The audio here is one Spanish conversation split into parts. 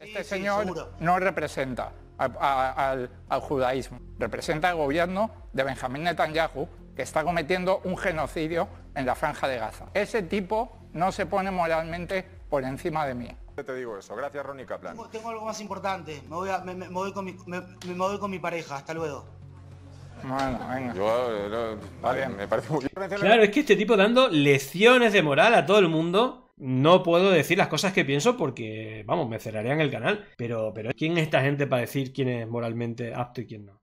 Este señor no representa al, judaísmo, representa al gobierno de Benjamín Netanyahu, que está cometiendo un genocidio en la franja de Gaza. Ese tipo no se pone moralmente por encima de mí. Te digo eso. Gracias, Rónica Kaplan. Tengo, algo más importante. Me voy, con mi, pareja. Hasta luego. Bueno, venga. Yo, eh, vale, me parece muy... Claro, es que este tipo dando lecciones de moral a todo el mundo no puedo decir las cosas que pienso porque, vamos, me cerrarían el canal. Pero, pero ¿quién es esta gente para decir quién es moralmente apto y quién no?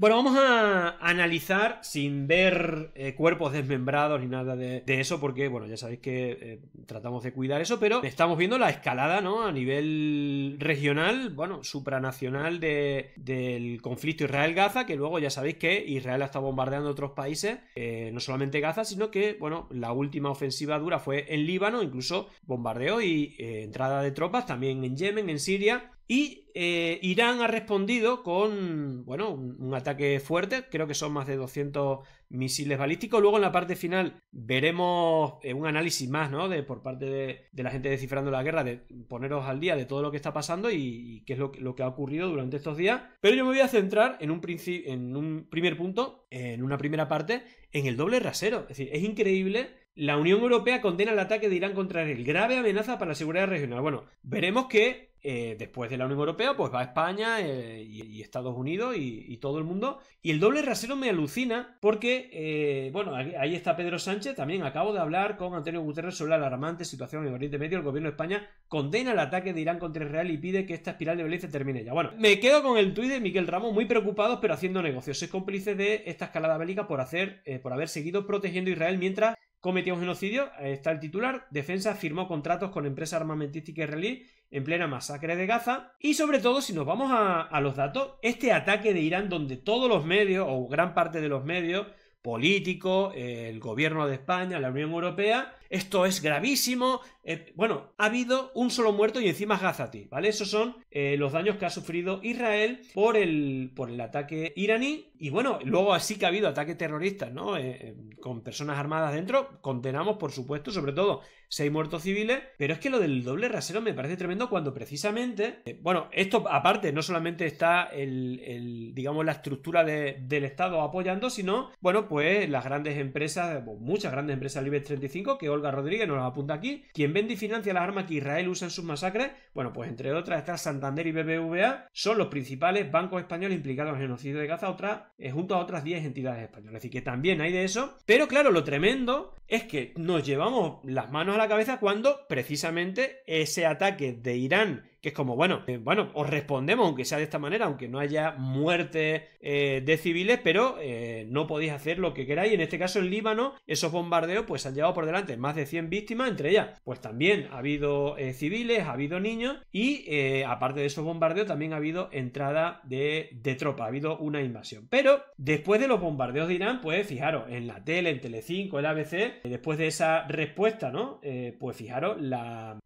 Bueno, vamos a analizar sin ver eh, cuerpos desmembrados ni nada de, eso, porque, bueno, ya sabéis que eh, tratamos de cuidar eso, pero estamos viendo la escalada, ¿no? A nivel regional, bueno, supranacional del conflicto Israel-Gaza, que luego ya sabéis que Israel ha estado bombardeando otros países, eh, no solamente Gaza, sino que, bueno, la última ofensiva dura fue en Líbano, incluso bombardeo y entrada de tropas también en Yemen, en Siria, y eh, Irán ha respondido con, bueno, un, ataque fuerte, creo que son más de 200 misiles balísticos. Luego en la parte final veremos eh, un análisis más, ¿no? De, por parte de, la gente descifrando la guerra, de poneros al día de todo lo que está pasando y, qué es lo, que ha ocurrido durante estos días. Pero yo me voy a centrar en un, en un primer punto, en una primera parte, en el doble rasero. Es decir, es increíble la Unión Europea condena el ataque de Irán contra Israel. Grave amenaza para la seguridad regional. Bueno, veremos que eh, después de la Unión Europea, pues va a España eh, y, Estados Unidos y, todo el mundo. Y el doble rasero me alucina porque, eh, bueno, ahí está Pedro Sánchez, también acabo de hablar con Antonio Guterres sobre la alarmante situación en Oriente Medio. El gobierno de España condena el ataque de Irán contra Israel y pide que esta espiral de violencia termine ya. Bueno, me quedo con el tuit de Miguel Ramos, muy preocupados pero haciendo negocios. es cómplice de esta escalada bélica por, hacer, por haber seguido protegiendo a Israel mientras cometía un genocidio. Está el titular, Defensa firmó contratos con empresa armamentística israelíes en plena masacre de Gaza. Y sobre todo, si nos vamos a, los datos, este ataque de Irán donde todos los medios, o gran parte de los medios, políticos, el gobierno de España, la Unión Europea, esto es gravísimo. Eh, bueno, ha habido un solo muerto y encima Gazati, ¿vale? Esos son eh, los daños que ha sufrido Israel por el, por el ataque iraní. Y bueno, luego así que ha habido ataques terroristas, ¿no? Eh, con personas armadas dentro. Condenamos, por supuesto, sobre todo seis muertos civiles. Pero es que lo del doble rasero me parece tremendo cuando precisamente. bueno, esto aparte, no solamente está el, digamos, la estructura del Estado apoyando, sino, bueno, pues las grandes empresas, pues, muchas grandes empresas del 35 que Rodríguez nos lo apunta aquí. Quien vende y financia las armas que Israel usa en sus masacres, bueno, pues entre otras está Santander y BBVA, son los principales bancos españoles implicados en el genocidio de Gaza, otra, eh, junto a otras 10 entidades españolas. Así que también hay de eso. Pero claro, lo tremendo es que nos llevamos las manos a la cabeza cuando precisamente ese ataque de Irán que es como, bueno, eh, bueno, os respondemos, aunque sea de esta manera, aunque no haya muerte eh, de civiles, pero eh, no podéis hacer lo que queráis. En este caso, en Líbano, esos bombardeos pues han llevado por delante más de 100 víctimas, entre ellas, pues también ha habido civiles, ha habido niños y aparte de esos bombardeos también ha habido entrada de, de tropa, ha habido una invasión. Pero después de los bombardeos de Irán, pues fijaros, en la tele, en Telecinco, el ABC, después de esa respuesta, ¿no? pues fijaros la,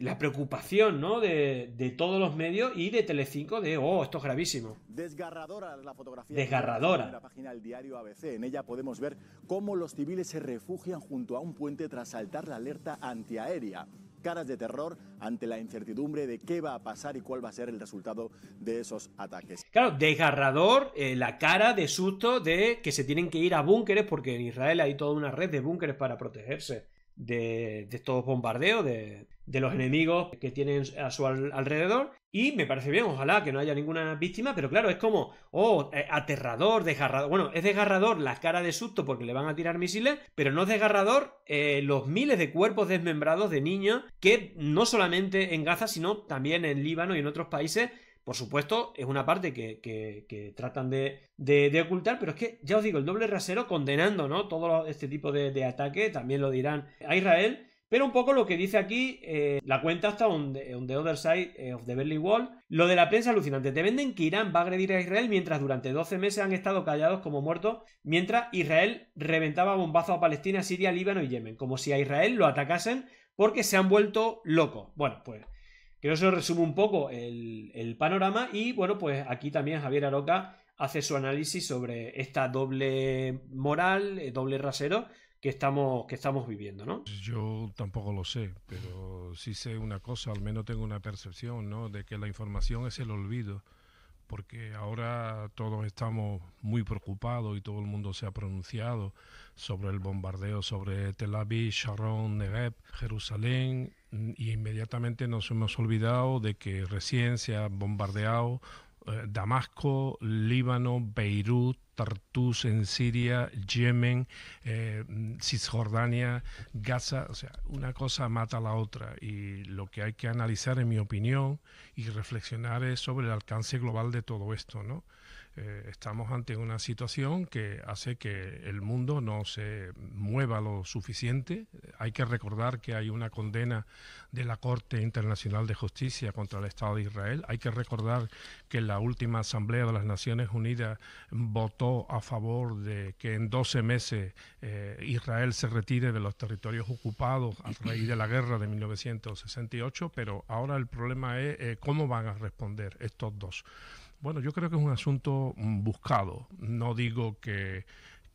la preocupación, ¿no? De, de, todos los medios y de Telecinco de, oh, esto es gravísimo. Desgarradora la fotografía. Desgarradora. En la página del diario ABC, en ella podemos ver cómo los civiles se refugian junto a un puente tras saltar la alerta antiaérea caras de terror ante la incertidumbre de qué va a pasar y cuál va a ser el resultado de esos ataques. Claro, desgarrador eh, la cara de susto de que se tienen que ir a búnkeres porque en Israel hay toda una red de búnkeres para protegerse de, estos bombardeos, de, los enemigos que tienen a su alrededor. Y me parece bien, ojalá que no haya ninguna víctima, pero claro, es como, oh, eh, aterrador, desgarrador. Bueno, es desgarrador la cara de susto porque le van a tirar misiles, pero no es desgarrador eh, los miles de cuerpos desmembrados de niños que no solamente en Gaza, sino también en Líbano y en otros países por supuesto, es una parte que, tratan de, ocultar, pero es que, ya os digo, el doble rasero condenando ¿no? todo este tipo de, ataque, también lo dirán a Israel, pero un poco lo que dice aquí eh, la cuenta hasta on the, the, Other Side eh, of the Berlin Wall, lo de la prensa alucinante. Te venden que Irán va a agredir a Israel mientras durante 12 meses han estado callados como muertos, mientras Israel reventaba bombazos a Palestina, Siria, Líbano y Yemen, como si a Israel lo atacasen porque se han vuelto locos. Bueno, pues Creo que eso resume un poco el, panorama y bueno, pues aquí también Javier Aroca hace su análisis sobre esta doble moral, eh, doble rasero que estamos, que estamos viviendo, ¿no? Pues yo tampoco lo sé, pero sí sé una cosa, al menos tengo una percepción, ¿no? De que la información es el olvido, porque ahora todos estamos muy preocupados y todo el mundo se ha pronunciado sobre el bombardeo sobre Tel Aviv, Sharon, Negev, Jerusalén Mm, y inmediatamente nos hemos olvidado de que recién se ha bombardeado eh, Damasco, Líbano, Beirut, Tartus en Siria, Yemen, eh, Cisjordania, Gaza, o sea, una cosa mata a la otra y lo que hay que analizar, en mi opinión, y reflexionar es sobre el alcance global de todo esto, ¿no? Eh, estamos ante una situación que hace que el mundo no se mueva lo suficiente. Hay que recordar que hay una condena de la Corte Internacional de Justicia contra el Estado de Israel. Hay que recordar que la última Asamblea de las Naciones Unidas votó a favor de que en 12 meses eh, Israel se retire de los territorios ocupados a raíz de la guerra de 1968, pero ahora el problema es eh, cómo van a responder estos dos. Bueno, yo creo que es un asunto mm, buscado. No digo que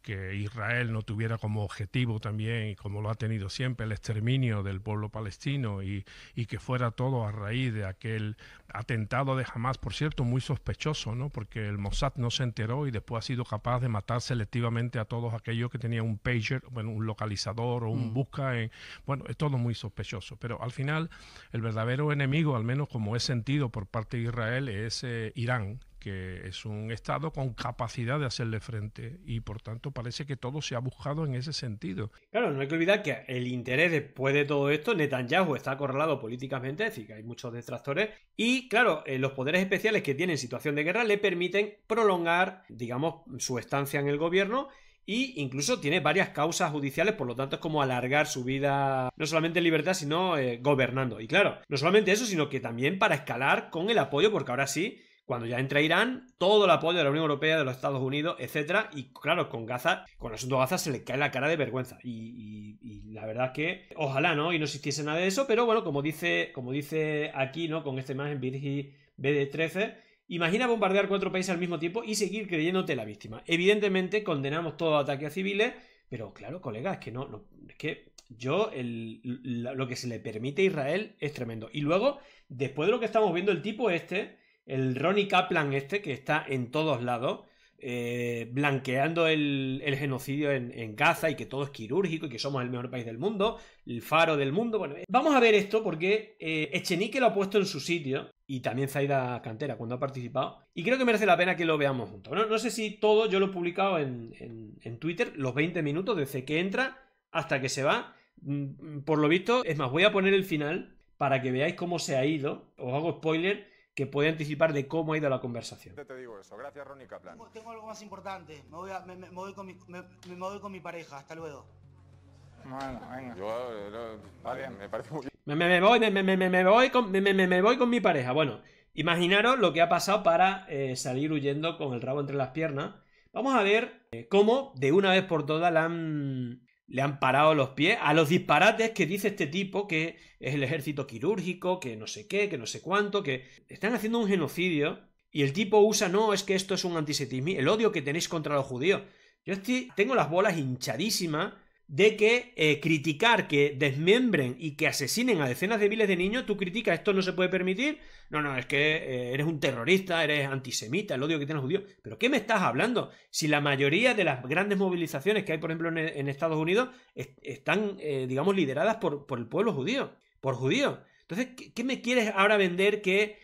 que Israel no tuviera como objetivo también, como lo ha tenido siempre, el exterminio del pueblo palestino y, y, que fuera todo a raíz de aquel atentado de Hamas, por cierto, muy sospechoso, ¿no? porque el Mossad no se enteró y después ha sido capaz de matar selectivamente a todos aquellos que tenían un pager, bueno, un localizador o un mm. busca. En, bueno, es todo muy sospechoso, pero al final el verdadero enemigo, al menos como es sentido por parte de Israel, es eh, Irán, que es un Estado con capacidad de hacerle frente y por tanto parece que todo se ha buscado en ese sentido. Claro, no hay que olvidar que el interés después de todo esto, Netanyahu está acorralado políticamente, es decir, que hay muchos detractores y claro, eh, los poderes especiales que tienen situación de guerra le permiten prolongar, digamos, su estancia en el gobierno e incluso tiene varias causas judiciales, por lo tanto es como alargar su vida no solamente en libertad, sino eh, gobernando. Y claro, no solamente eso, sino que también para escalar con el apoyo, porque ahora sí cuando ya entra Irán, todo el apoyo de la Unión Europea, de los Estados Unidos, etcétera, y claro, con Gaza, con el asunto Gaza se le cae la cara de vergüenza. Y, la verdad es que ojalá, ¿no? Y no existiese nada de eso, pero bueno, como dice, como dice aquí, ¿no? Con esta imagen Virgi BD13, Imagina bombardear cuatro países al mismo tiempo y seguir creyéndote la víctima. Evidentemente condenamos todo ataque a civiles, pero claro, colega, es que no, es que yo lo que se le permite a Israel es tremendo. Y luego, después de lo que estamos viendo, el tipo este el Ronnie Kaplan este, que está en todos lados, eh, blanqueando el, genocidio en, Gaza y que todo es quirúrgico y que somos el mejor país del mundo, el faro del mundo. Bueno, eh, vamos a ver esto porque eh, Echenique lo ha puesto en su sitio y también Zaida Cantera cuando ha participado. Y creo que merece la pena que lo veamos juntos. no sé si todo, yo lo he publicado en, en Twitter, los 20 minutos desde que entra hasta que se va. Mm, mm, por lo visto, es más, voy a poner el final para que veáis cómo se ha ido. Os hago spoiler que puede anticipar de cómo ha ido la conversación. Te digo eso. Gracias, Ronnie Kaplan. Tengo, algo más importante. Me voy, con mi, pareja. Hasta luego. venga. Eh, me parece muy... Me, voy, me, voy con, mi pareja. Bueno, imaginaros lo que ha pasado para eh, salir huyendo con el rabo entre las piernas. Vamos a ver eh, cómo de una vez por todas la han le han parado los pies a los disparates que dice este tipo que es el ejército quirúrgico, que no sé qué, que no sé cuánto, que están haciendo un genocidio y el tipo usa, no, es que esto es un antisemitismo, el odio que tenéis contra los judíos. Yo estoy, tengo las bolas hinchadísimas de que eh, criticar que desmembren y que asesinen a decenas de miles de niños, tú criticas esto no se puede permitir, no, no, es que eh, eres un terrorista, eres antisemita, el odio que tienes judío. ¿Pero qué me estás hablando? Si la mayoría de las grandes movilizaciones que hay, por ejemplo, en, Estados Unidos están, eh, digamos, lideradas por, por, el pueblo judío, por judíos. Entonces, ¿qué, ¿qué, me quieres ahora vender que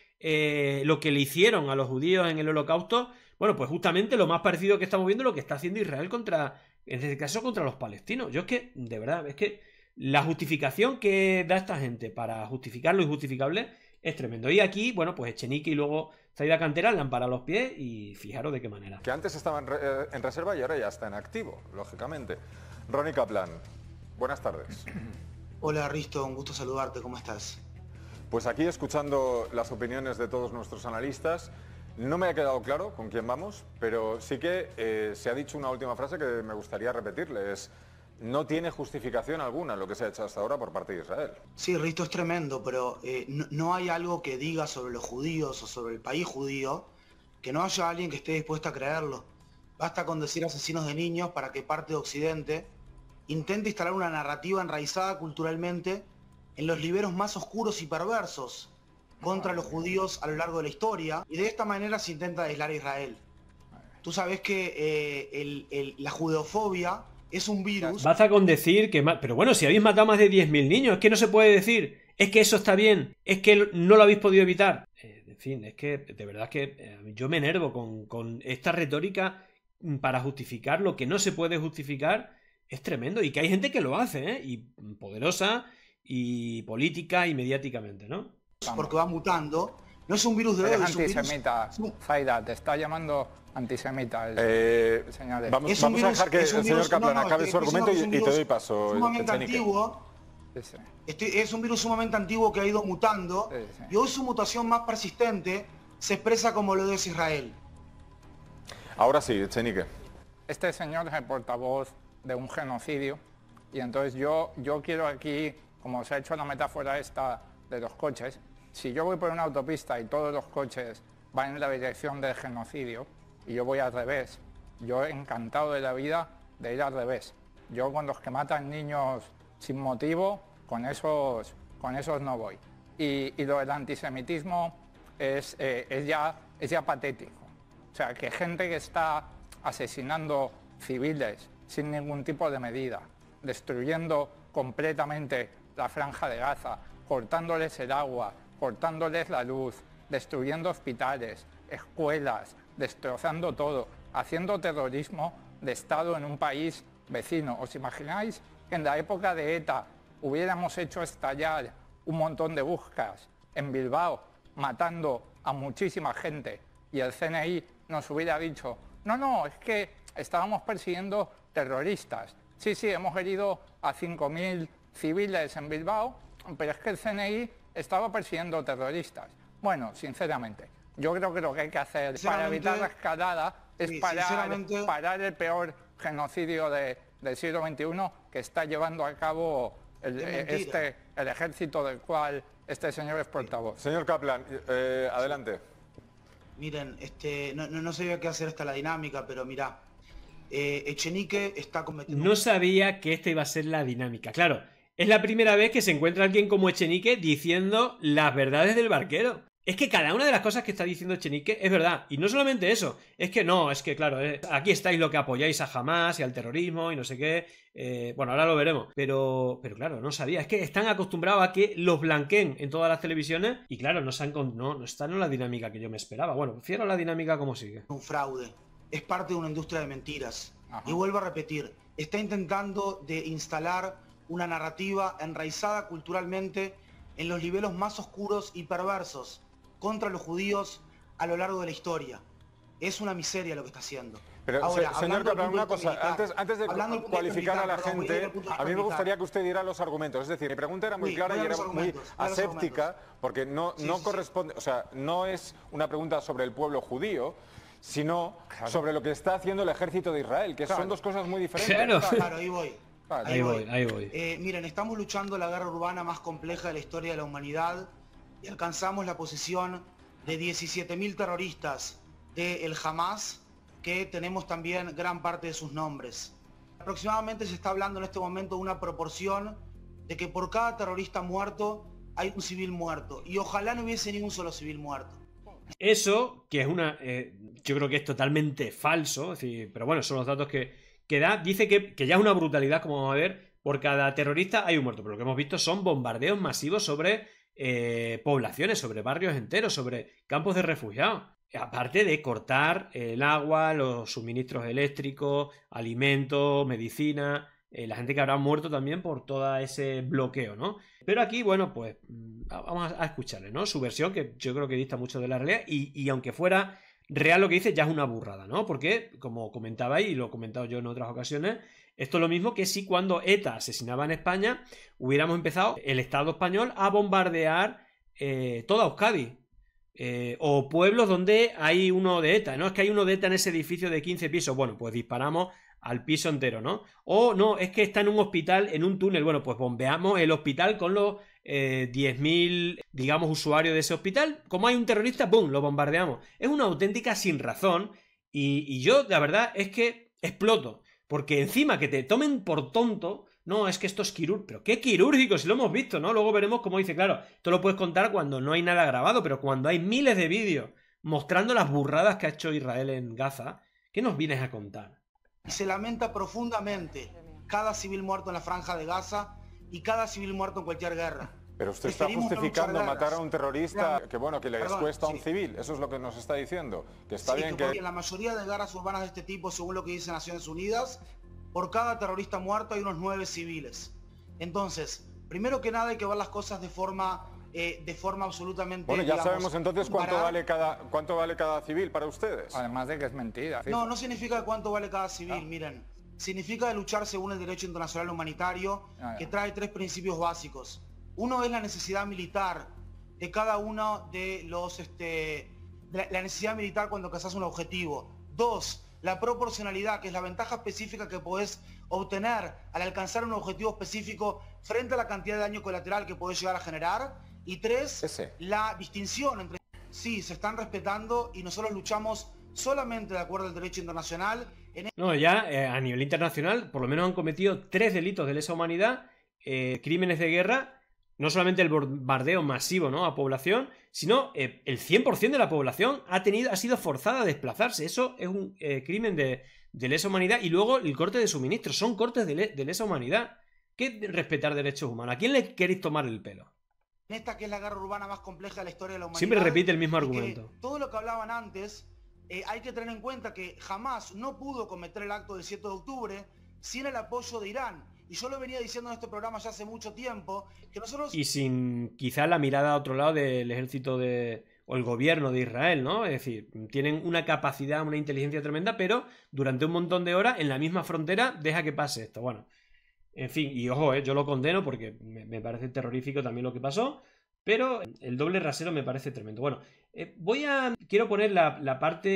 lo que le hicieron a los judíos en el holocausto? Bueno, pues justamente lo más parecido que estamos viendo es lo que está haciendo Israel contra en este caso contra los palestinos. Yo es que, de verdad, es que la justificación que da esta gente para justificar lo injustificable es tremendo. Y aquí, bueno, pues Echenique y luego Zaida Cantera le han parado los pies y fijaros de qué manera. Que antes estaban eh, en, reserva y ahora ya está en activo, lógicamente. Ronnie Kaplan, buenas tardes. Hola Risto, un gusto saludarte, ¿cómo estás? Pues aquí escuchando las opiniones de todos nuestros analistas no me ha quedado claro con quién vamos, pero sí que eh, se ha dicho una última frase que me gustaría repetirle. Es, no tiene justificación alguna lo que se ha hecho hasta ahora por parte de Israel. Sí, Risto, es tremendo, pero eh, no, no, hay algo que diga sobre los judíos o sobre el país judío que no haya alguien que esté dispuesto a creerlo. Basta con decir asesinos de niños para que parte de Occidente intente instalar una narrativa enraizada culturalmente en los liberos más oscuros y perversos contra los judíos a lo largo de la historia y de esta manera se intenta aislar a Israel. Tú sabes que eh, la judeofobia es un virus. Basta con decir que... Pero bueno, si habéis matado más de 10.000 niños, es que no se puede decir, es que eso está bien, es que no lo habéis podido evitar. Eh, en fin, es que de verdad que eh, yo me enervo con, con esta retórica para justificar lo que no se puede justificar. Es tremendo y que hay gente que lo hace, ¿eh? Y poderosa y política y mediáticamente, ¿no? porque va mutando. No es un virus de odio, es antisemita. te está llamando antisemita. El... Eh, este. vamos, a dejar que el señor acabe su argumento y, te doy paso. es un virus sumamente antiguo que ha ido mutando y hoy su mutación más persistente se expresa como lo es Israel. Ahora sí, Chenique. Este señor es el portavoz de un genocidio y entonces yo, yo quiero aquí, como se ha hecho la metáfora esta de los coches, si yo voy por una autopista y todos los coches van en la dirección del genocidio y yo voy al revés, yo encantado de la vida de ir al revés. Yo con los que matan niños sin motivo, con esos, con esos no voy. Y, y lo del antisemitismo es, eh, es, ya, es ya patético. O sea, que gente que está asesinando civiles sin ningún tipo de medida, destruyendo completamente la franja de Gaza, cortándoles el agua, portándoles la luz, destruyendo hospitales, escuelas, destrozando todo, haciendo terrorismo de Estado en un país vecino. ¿Os imagináis que en la época de ETA hubiéramos hecho estallar un montón de buscas en Bilbao, matando a muchísima gente, y el CNI nos hubiera dicho, no, no, es que estábamos persiguiendo terroristas. Sí, sí, hemos herido a 5.000 civiles en Bilbao, pero es que el CNI estaba persiguiendo terroristas. Bueno, sinceramente, yo creo que lo que hay que hacer para evitar la escalada es parar, el peor genocidio de, del siglo XXI que está llevando a cabo el, eh, este, el ejército del cual este señor es portavoz. Señor Kaplan, eh, adelante. Miren, este, no, no, sabía qué hacer hasta la dinámica, pero mira... Eh, Echenique está cometiendo... No sabía que esta iba a ser la dinámica. Claro, es la primera vez que se encuentra alguien como Echenique diciendo las verdades del barquero. Es que cada una de las cosas que está diciendo Echenique es verdad. Y no solamente eso, es que no, es que claro, eh, aquí estáis lo que apoyáis a Jamás y al terrorismo y no sé qué. Eh, bueno, ahora lo veremos. Pero, pero claro, no sabía. Es que están acostumbrados a que los blanqueen en todas las televisiones y claro, no, están no, están en la dinámica que yo me esperaba. Bueno, prefiero la dinámica como sigue. Un fraude. Es parte de una industria de mentiras. Y vuelvo a repetir, está intentando de instalar una narrativa enraizada culturalmente en los niveles más oscuros y perversos contra los judíos a lo largo de la historia. Es una miseria lo que está haciendo. Pero, señor pero una cosa, antes, de cualificar a la gente, a, mí me gustaría que usted diera los argumentos. Es decir, mi pregunta era muy clara y era muy aséptica, porque no, no corresponde, o sea, no es una pregunta sobre el pueblo judío, sino sobre lo que está haciendo el ejército de Israel, que son dos cosas muy diferentes. claro ahí voy. Ahí, voy, ahí voy. Eh, miren, estamos luchando la guerra urbana más compleja de la historia de la humanidad y alcanzamos la posición de 17.000 terroristas del el Hamas, que tenemos también gran parte de sus nombres. Aproximadamente se está hablando en este momento de una proporción de que por cada terrorista muerto hay un civil muerto. Y ojalá no hubiese ningún solo civil muerto. Eso, que es una... Eh, yo creo que es totalmente falso, pero bueno, son los datos que, dice que, ya es una brutalidad, como vamos a ver, por cada terrorista hay un muerto. Pero lo que hemos visto son bombardeos masivos sobre eh, poblaciones, sobre barrios enteros, sobre campos de refugiados. Aparte de cortar el agua, los suministros eléctricos, alimentos, medicina, eh, la gente que habrá muerto también por todo ese bloqueo, ¿no? Pero aquí, bueno, pues mm, vamos a escucharle, ¿no? Su versión, que yo creo que dista mucho de la realidad, y, y aunque fuera Real lo que dice ya es una burrada, ¿no? Porque, como comentaba y lo he comentado yo en otras ocasiones, esto es lo mismo que si cuando ETA asesinaba en España hubiéramos empezado el Estado español a bombardear eh, toda Euskadi. Eh, o pueblos donde hay uno de ETA, ¿no? Es que hay uno de ETA en ese edificio de 15 pisos. Bueno, pues disparamos al piso entero, ¿no? O no, es que está en un hospital, en un túnel. Bueno, pues bombeamos el hospital con los 10.000, eh, digamos, usuarios de ese hospital. Como hay un terrorista, ¡boom!, lo bombardeamos. Es una auténtica sin razón y, yo, la verdad, es que exploto. Porque encima que te tomen por tonto, no, es que esto es quirúrgico. Pero qué quirúrgico, si lo hemos visto, ¿no? Luego veremos cómo dice, claro, tú lo puedes contar cuando no hay nada grabado, pero cuando hay miles de vídeos mostrando las burradas que ha hecho Israel en Gaza, ¿qué nos vienes a contar? Se lamenta profundamente cada civil muerto en la franja de Gaza y cada civil muerto en cualquier guerra. Pero usted está justificando matar a un terrorista que bueno que le cuesta a un civil, eso es lo que nos está diciendo, que está bien que... En la mayoría de guerras urbanas de este tipo, según lo que dice Naciones Unidas, por cada terrorista muerto hay unos nueve civiles. Entonces, primero que nada hay que ver las cosas de forma, eh, de forma absolutamente... Bueno, ya sabemos entonces cuánto vale, cada, cuánto vale cada civil para ustedes. Además de que es mentira. No, no significa cuánto vale cada civil, ah. miren significa luchar según el derecho internacional humanitario, ah, que trae tres principios básicos. Uno es la necesidad militar de cada uno de los, este, la necesidad militar cuando cazas un objetivo. Dos, la proporcionalidad, que es la ventaja específica que podés obtener al alcanzar un objetivo específico frente a la cantidad de daño colateral que podés llegar a generar. Y tres, la distinción entre sí, se están respetando y nosotros luchamos solamente de acuerdo al derecho internacional no, ya eh, a nivel internacional, por lo menos han cometido tres delitos de lesa humanidad, eh, crímenes de guerra, no solamente el bombardeo masivo ¿no? a población, sino eh, el 100% de la población ha, tenido, ha sido forzada a desplazarse. Eso es un crimen de, lesa humanidad. Y luego el corte de suministros, son cortes de, lesa humanidad. ¿Qué respetar derechos humanos? ¿A quién le queréis tomar el pelo? esta que es la guerra urbana más compleja de la historia de la humanidad. Siempre repite el mismo argumento. Todo lo que hablaban antes eh, hay que tener en cuenta que jamás no pudo cometer el acto del 7 de octubre sin el apoyo de Irán. Y yo lo venía diciendo en este programa ya hace mucho tiempo, que nosotros... Y sin quizá la mirada a otro lado del ejército de, o el gobierno de Israel, ¿no? Es decir, tienen una capacidad, una inteligencia tremenda, pero durante un montón de horas en la misma frontera deja que pase esto. Bueno, en fin, y ojo, eh, yo lo condeno porque me, parece terrorífico también lo que pasó, pero el doble rasero me parece tremendo. Bueno, eh, voy a. Quiero poner la, parte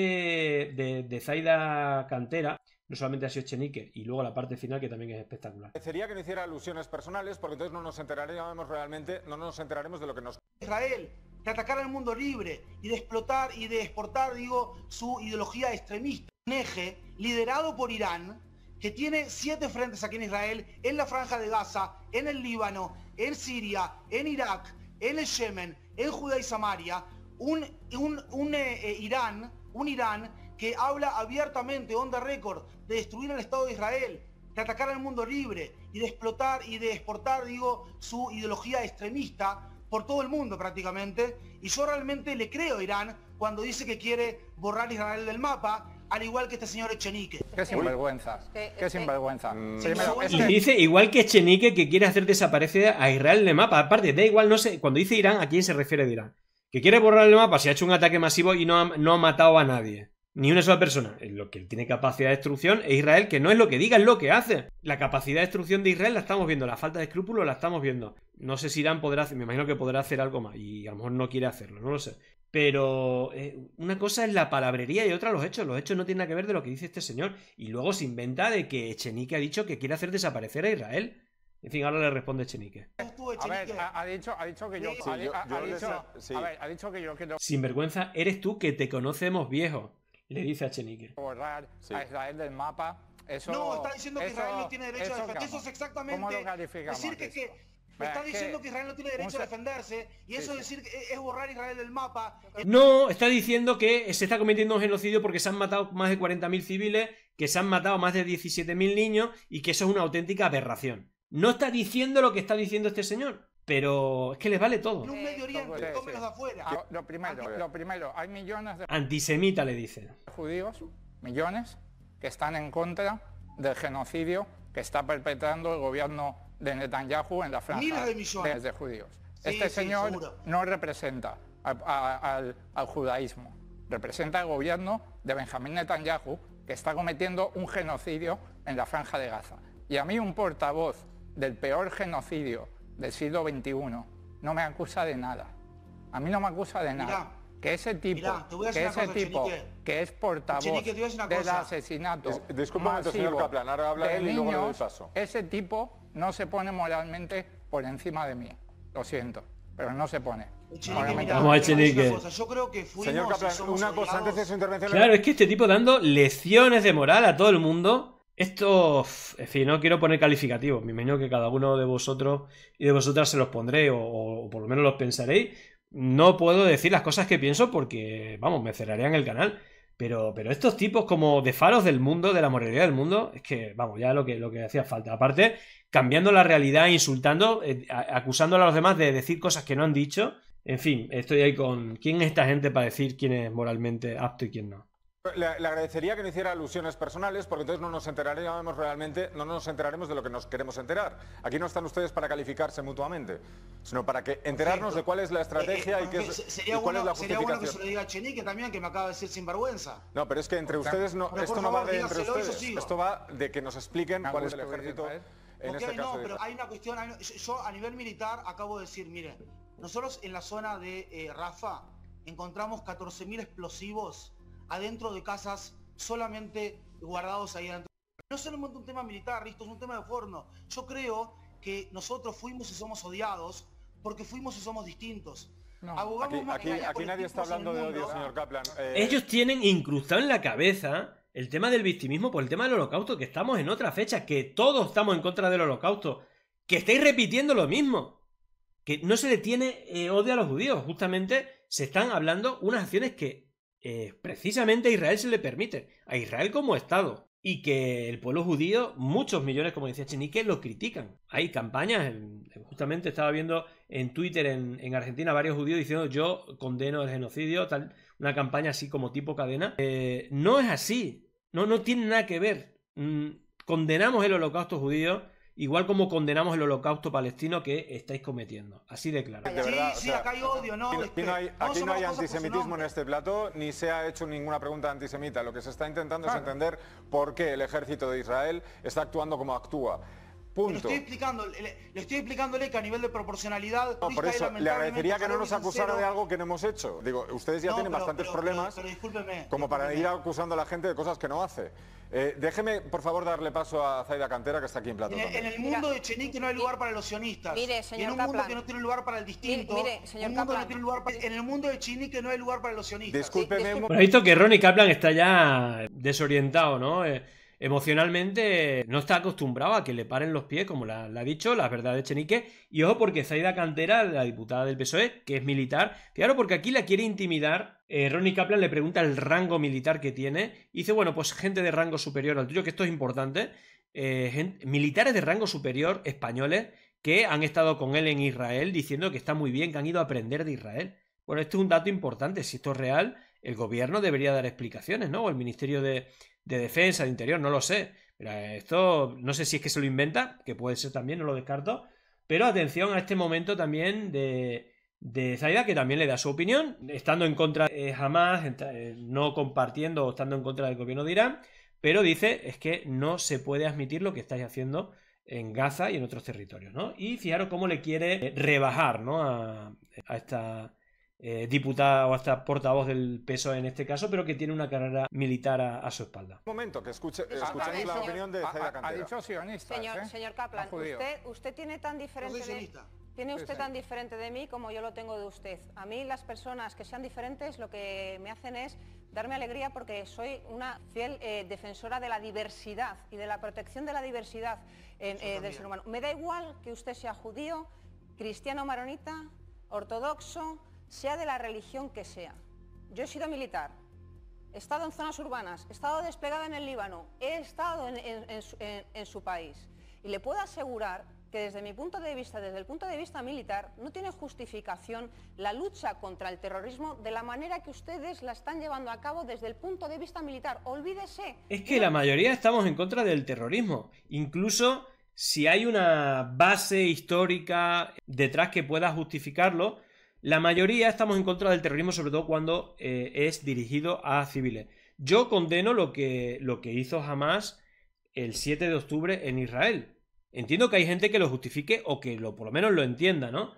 de, Zaida Cantera, no solamente a Chenique y luego la parte final que también es espectacular. Sería que no hiciera alusiones personales, porque entonces no nos enteraremos realmente, no nos enteraremos de lo que nos. Israel, de atacar al mundo libre y de explotar y de exportar, digo, su ideología extremista. Un eje liderado por Irán, que tiene siete frentes aquí en Israel, en la Franja de Gaza, en el Líbano, en Siria, en Irak en el Yemen, en Judá y Samaria, un, un, eh, eh, Irán, un Irán que habla abiertamente, onda récord, de destruir el Estado de Israel, de atacar al mundo libre y de explotar y de exportar, digo, su ideología extremista por todo el mundo prácticamente. Y yo realmente le creo a Irán cuando dice que quiere borrar Israel del mapa al igual que este señor Echenique. Qué sinvergüenza. Qué sinvergüenza. Mm. Este- y dice igual que Echenique que quiere hacer desaparecer a Israel el mapa. Aparte, da igual, no sé, cuando dice Irán, ¿a quién se refiere de Irán? Que quiere borrar el mapa si ha hecho un ataque masivo y no ha, no ha matado a nadie. Ni una sola persona. Eh, lo que tiene capacidad de destrucción es Israel, que no es lo que diga, es lo que hace. La capacidad de destrucción de Israel la estamos viendo, la falta de escrúpulos la estamos viendo. No sé si Irán podrá hacer, me imagino que podrá hacer algo más y a lo mejor no quiere hacerlo, no lo sé. Pero eh, una cosa es la palabrería y otra los hechos. Los hechos no tienen nada que ver de lo que dice este señor. Y luego se inventa de que Echenique ha dicho que quiere hacer desaparecer a Israel. En fin, ahora le responde Echenique. A ver, ha, dicho, ha dicho, que yo. ha, dicho, que yo Sinvergüenza, eres tú que te conocemos viejo. Le dice a Echenique. a Israel del mapa. Eso, no, está diciendo que Israel no tiene derecho a Eso es exactamente. ¿Cómo lo decir que, que está diciendo que Israel no tiene derecho a defenderse y eso es decir es borrar Israel del mapa. No, está diciendo que se está cometiendo un genocidio porque se han matado más de 40.000 civiles, que se han matado más de 17.000 niños y que eso es una auténtica aberración. No está diciendo lo que está diciendo este señor. Pero es que les vale todo. lo, primero, ah, lo primero, hay millones de... Antisemita le dicen. Judíos, millones, que están en contra del genocidio que está perpetrando el gobierno de Netanyahu en la franja de judíos. este señor no representa al, judaísmo, representa al gobierno de Benjamín Netanyahu que está cometiendo un genocidio en la franja de Gaza. Y a mí un portavoz del peor genocidio del siglo XXI no me acusa de nada. A mí no me acusa de nada. que ese tipo, que ese tipo, que es portavoz del asesinato. Es, disculpa, masivo señor Kaplan, ahora habla de paso. Ese tipo no se pone moralmente por encima de mí. Lo siento, pero no se pone. Eh, vamos a Yo creo que fuimos, una cosa antes de su intervención. Claro, es que este tipo dando lecciones de moral a todo el mundo. Esto, en fin, no quiero poner calificativos. Me imagino que cada uno de vosotros y de vosotras se los pondré o, por lo menos los pensaréis. No puedo decir las cosas que pienso porque, vamos, me cerrarían el canal. Pero, pero estos tipos como de faros del mundo, de la moralidad del mundo, es que, vamos, ya lo que, lo que hacía falta. Aparte, cambiando la realidad, insultando, eh, acusándole a los demás de decir cosas que no han dicho. En fin, estoy ahí con quién es esta gente para decir quién es moralmente apto y quién no. Le, agradecería que no hiciera alusiones personales, porque entonces no nos enteraremos realmente, no nos enteraremos de lo que nos queremos enterar. Aquí no están ustedes para calificarse mutuamente, sino para que enterarnos de cuál es la eh, eh, estrategia y, qué es, cuál bueno, es la justificación. Sería bueno que se lo diga a Chenique también, que me acaba de decir vergüenza. No, pero es que entre ustedes no, esto no va de entre ustedes, esto va de que nos expliquen cuál es el ejército no, pero hay una cuestión, yo a nivel militar acabo de decir, mire, nosotros en la zona de eh, Rafa encontramos 14.000 explosivos adentro de casas solamente guardados ahí adentro. No solamente un tema militar, esto es un tema de forno. Yo creo que nosotros fuimos y somos odiados porque fuimos y somos distintos. Aquí, nadie está hablando de odio, señor Kaplan. Eh, Ellos tienen incrustado en la cabeza el tema del victimismo por el tema del holocausto, que estamos en otra fecha, que todos estamos en contra del holocausto, que estáis repitiendo lo mismo, que no se le tiene eh, odio a los judíos, justamente se están hablando unas acciones que eh, precisamente a Israel se le permite, a Israel como Estado, y que el pueblo judío, muchos millones, como decía Chenique, lo critican. Hay campañas, justamente estaba viendo en Twitter en, Argentina varios judíos diciendo yo condeno el genocidio, tal, una campaña así como tipo cadena. Eh, no es así, no, no tiene nada que ver. Mm, condenamos el holocausto judío igual como condenamos el holocausto palestino que estáis cometiendo. Así de claro. sí, Aquí, no hay, antisemitismo en este plato, ni se ha hecho ninguna pregunta antisemita. Lo que se está intentando es entender por qué el ejército de Israel está actuando como actúa estoy, explicando, le, estoy explicándole que a nivel de proporcionalidad... por eso, le agradecería que no nos acusara de algo que no hemos hecho. Digo, ustedes ya tienen bastantes problemas como para ir acusando a la gente de cosas que no hace. Eh, déjeme, por favor, darle paso a Zaida Cantera, que está aquí en Plato. en el mundo de Chenique no hay lugar para los sionistas. Mire, señor y en un mundo que no tiene lugar para el distinto. mundo en el mundo de Chenique no hay lugar para los sionistas. Discúlpeme. he visto que Ronnie Kaplan está ya desorientado, ¿no? Eh, emocionalmente no está acostumbrado a que le paren los pies, como la, ha dicho, la verdad de Chenique. Y ojo, porque Zaida Cantera, la diputada del PSOE, que es militar, claro, porque aquí la quiere intimidar. Eh, Ronnie Kaplan le pregunta el rango militar que tiene. dice, bueno, pues gente de rango superior al tuyo, que esto es importante. Eh, militares de rango superior españoles que han estado con él en Israel diciendo que está muy bien, que han ido a aprender de Israel. Bueno, esto es un dato importante. Si esto es real, el gobierno debería dar explicaciones, ¿no? O el Ministerio de, de defensa, de interior, no lo sé. Pero esto no sé si es que se lo inventa, que puede ser también, no lo descarto. Pero atención a este momento también de, de Zaida, que también le da su opinión, estando en contra de jamás, eh, no compartiendo o estando en contra del gobierno de Irán, pero dice es que no se puede admitir lo que estáis haciendo en Gaza y en otros territorios, ¿no? Y fijaros cómo le quiere rebajar, ¿no? a esta eh, diputada o hasta portavoz del PSOE en este caso, pero que tiene una carrera militar a, su espalda. Un momento, que escuche, la opinión de Zaya Cantera. Ha dicho sionista. señor, ¿eh? señor Kaplan, usted, tiene tan diferente... de, tiene usted tan diferente de mí como yo lo tengo de usted. A mí las personas que sean diferentes lo que me hacen es darme alegría porque soy una fiel eh, defensora de la diversidad y de la protección de la diversidad del ser humano. Me da igual que usted sea judío, cristiano maronita, ortodoxo, sea de la religión que sea. Yo he sido militar, he estado en zonas urbanas, he estado desplegada en el Líbano, he estado en, en, su país. Y le puedo asegurar que desde mi punto de vista, desde el punto de vista militar, no tiene justificación la lucha contra el terrorismo de la manera que ustedes la están llevando a cabo desde el punto de vista militar. Olvídese. Es que la mayoría estamos en contra del terrorismo. Incluso si hay una base histórica detrás que pueda justificarlo, la mayoría estamos en contra del terrorismo, sobre todo cuando eh, es dirigido a civiles. Yo condeno lo que, lo que hizo Hamas el 7 de octubre en Israel. Entiendo que hay gente que lo justifique o que lo, por lo menos lo entienda, ¿no?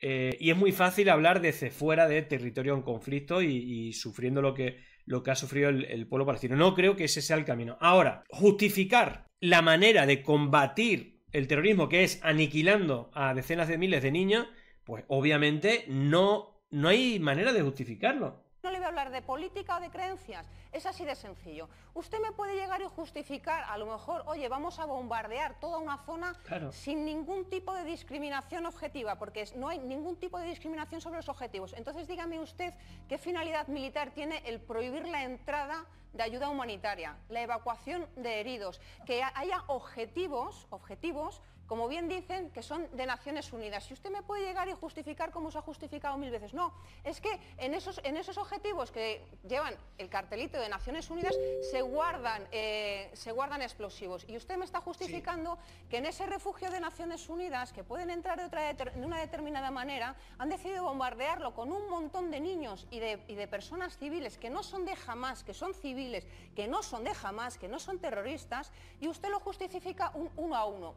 Eh, y es muy fácil hablar desde fuera de territorio en conflicto y, sufriendo lo que, lo que ha sufrido el, el, pueblo palestino. No creo que ese sea el camino. Ahora, justificar la manera de combatir el terrorismo, que es aniquilando a decenas de miles de niños, pues obviamente no, no hay manera de justificarlo. No le voy a hablar de política o de creencias, es así de sencillo. Usted me puede llegar y justificar, a lo mejor, oye, vamos a bombardear toda una zona sin ningún tipo de discriminación objetiva, porque no hay ningún tipo de discriminación sobre los objetivos. Entonces dígame usted qué finalidad militar tiene el prohibir la entrada de ayuda humanitaria, la evacuación de heridos, que haya objetivos, objetivos como bien dicen, que son de Naciones Unidas. Si usted me puede llegar y justificar como se ha justificado mil veces, no. Es que en esos, en esos objetivos que llevan el cartelito de Naciones Unidas se guardan, eh, se guardan explosivos. Y usted me está justificando que en ese refugio de Naciones Unidas, que pueden entrar de, una determinada manera, han decidido bombardearlo con un montón de niños y de, personas civiles que no son de jamás, que son civiles, que no son de jamás, que no son terroristas, y usted lo justifica uno a uno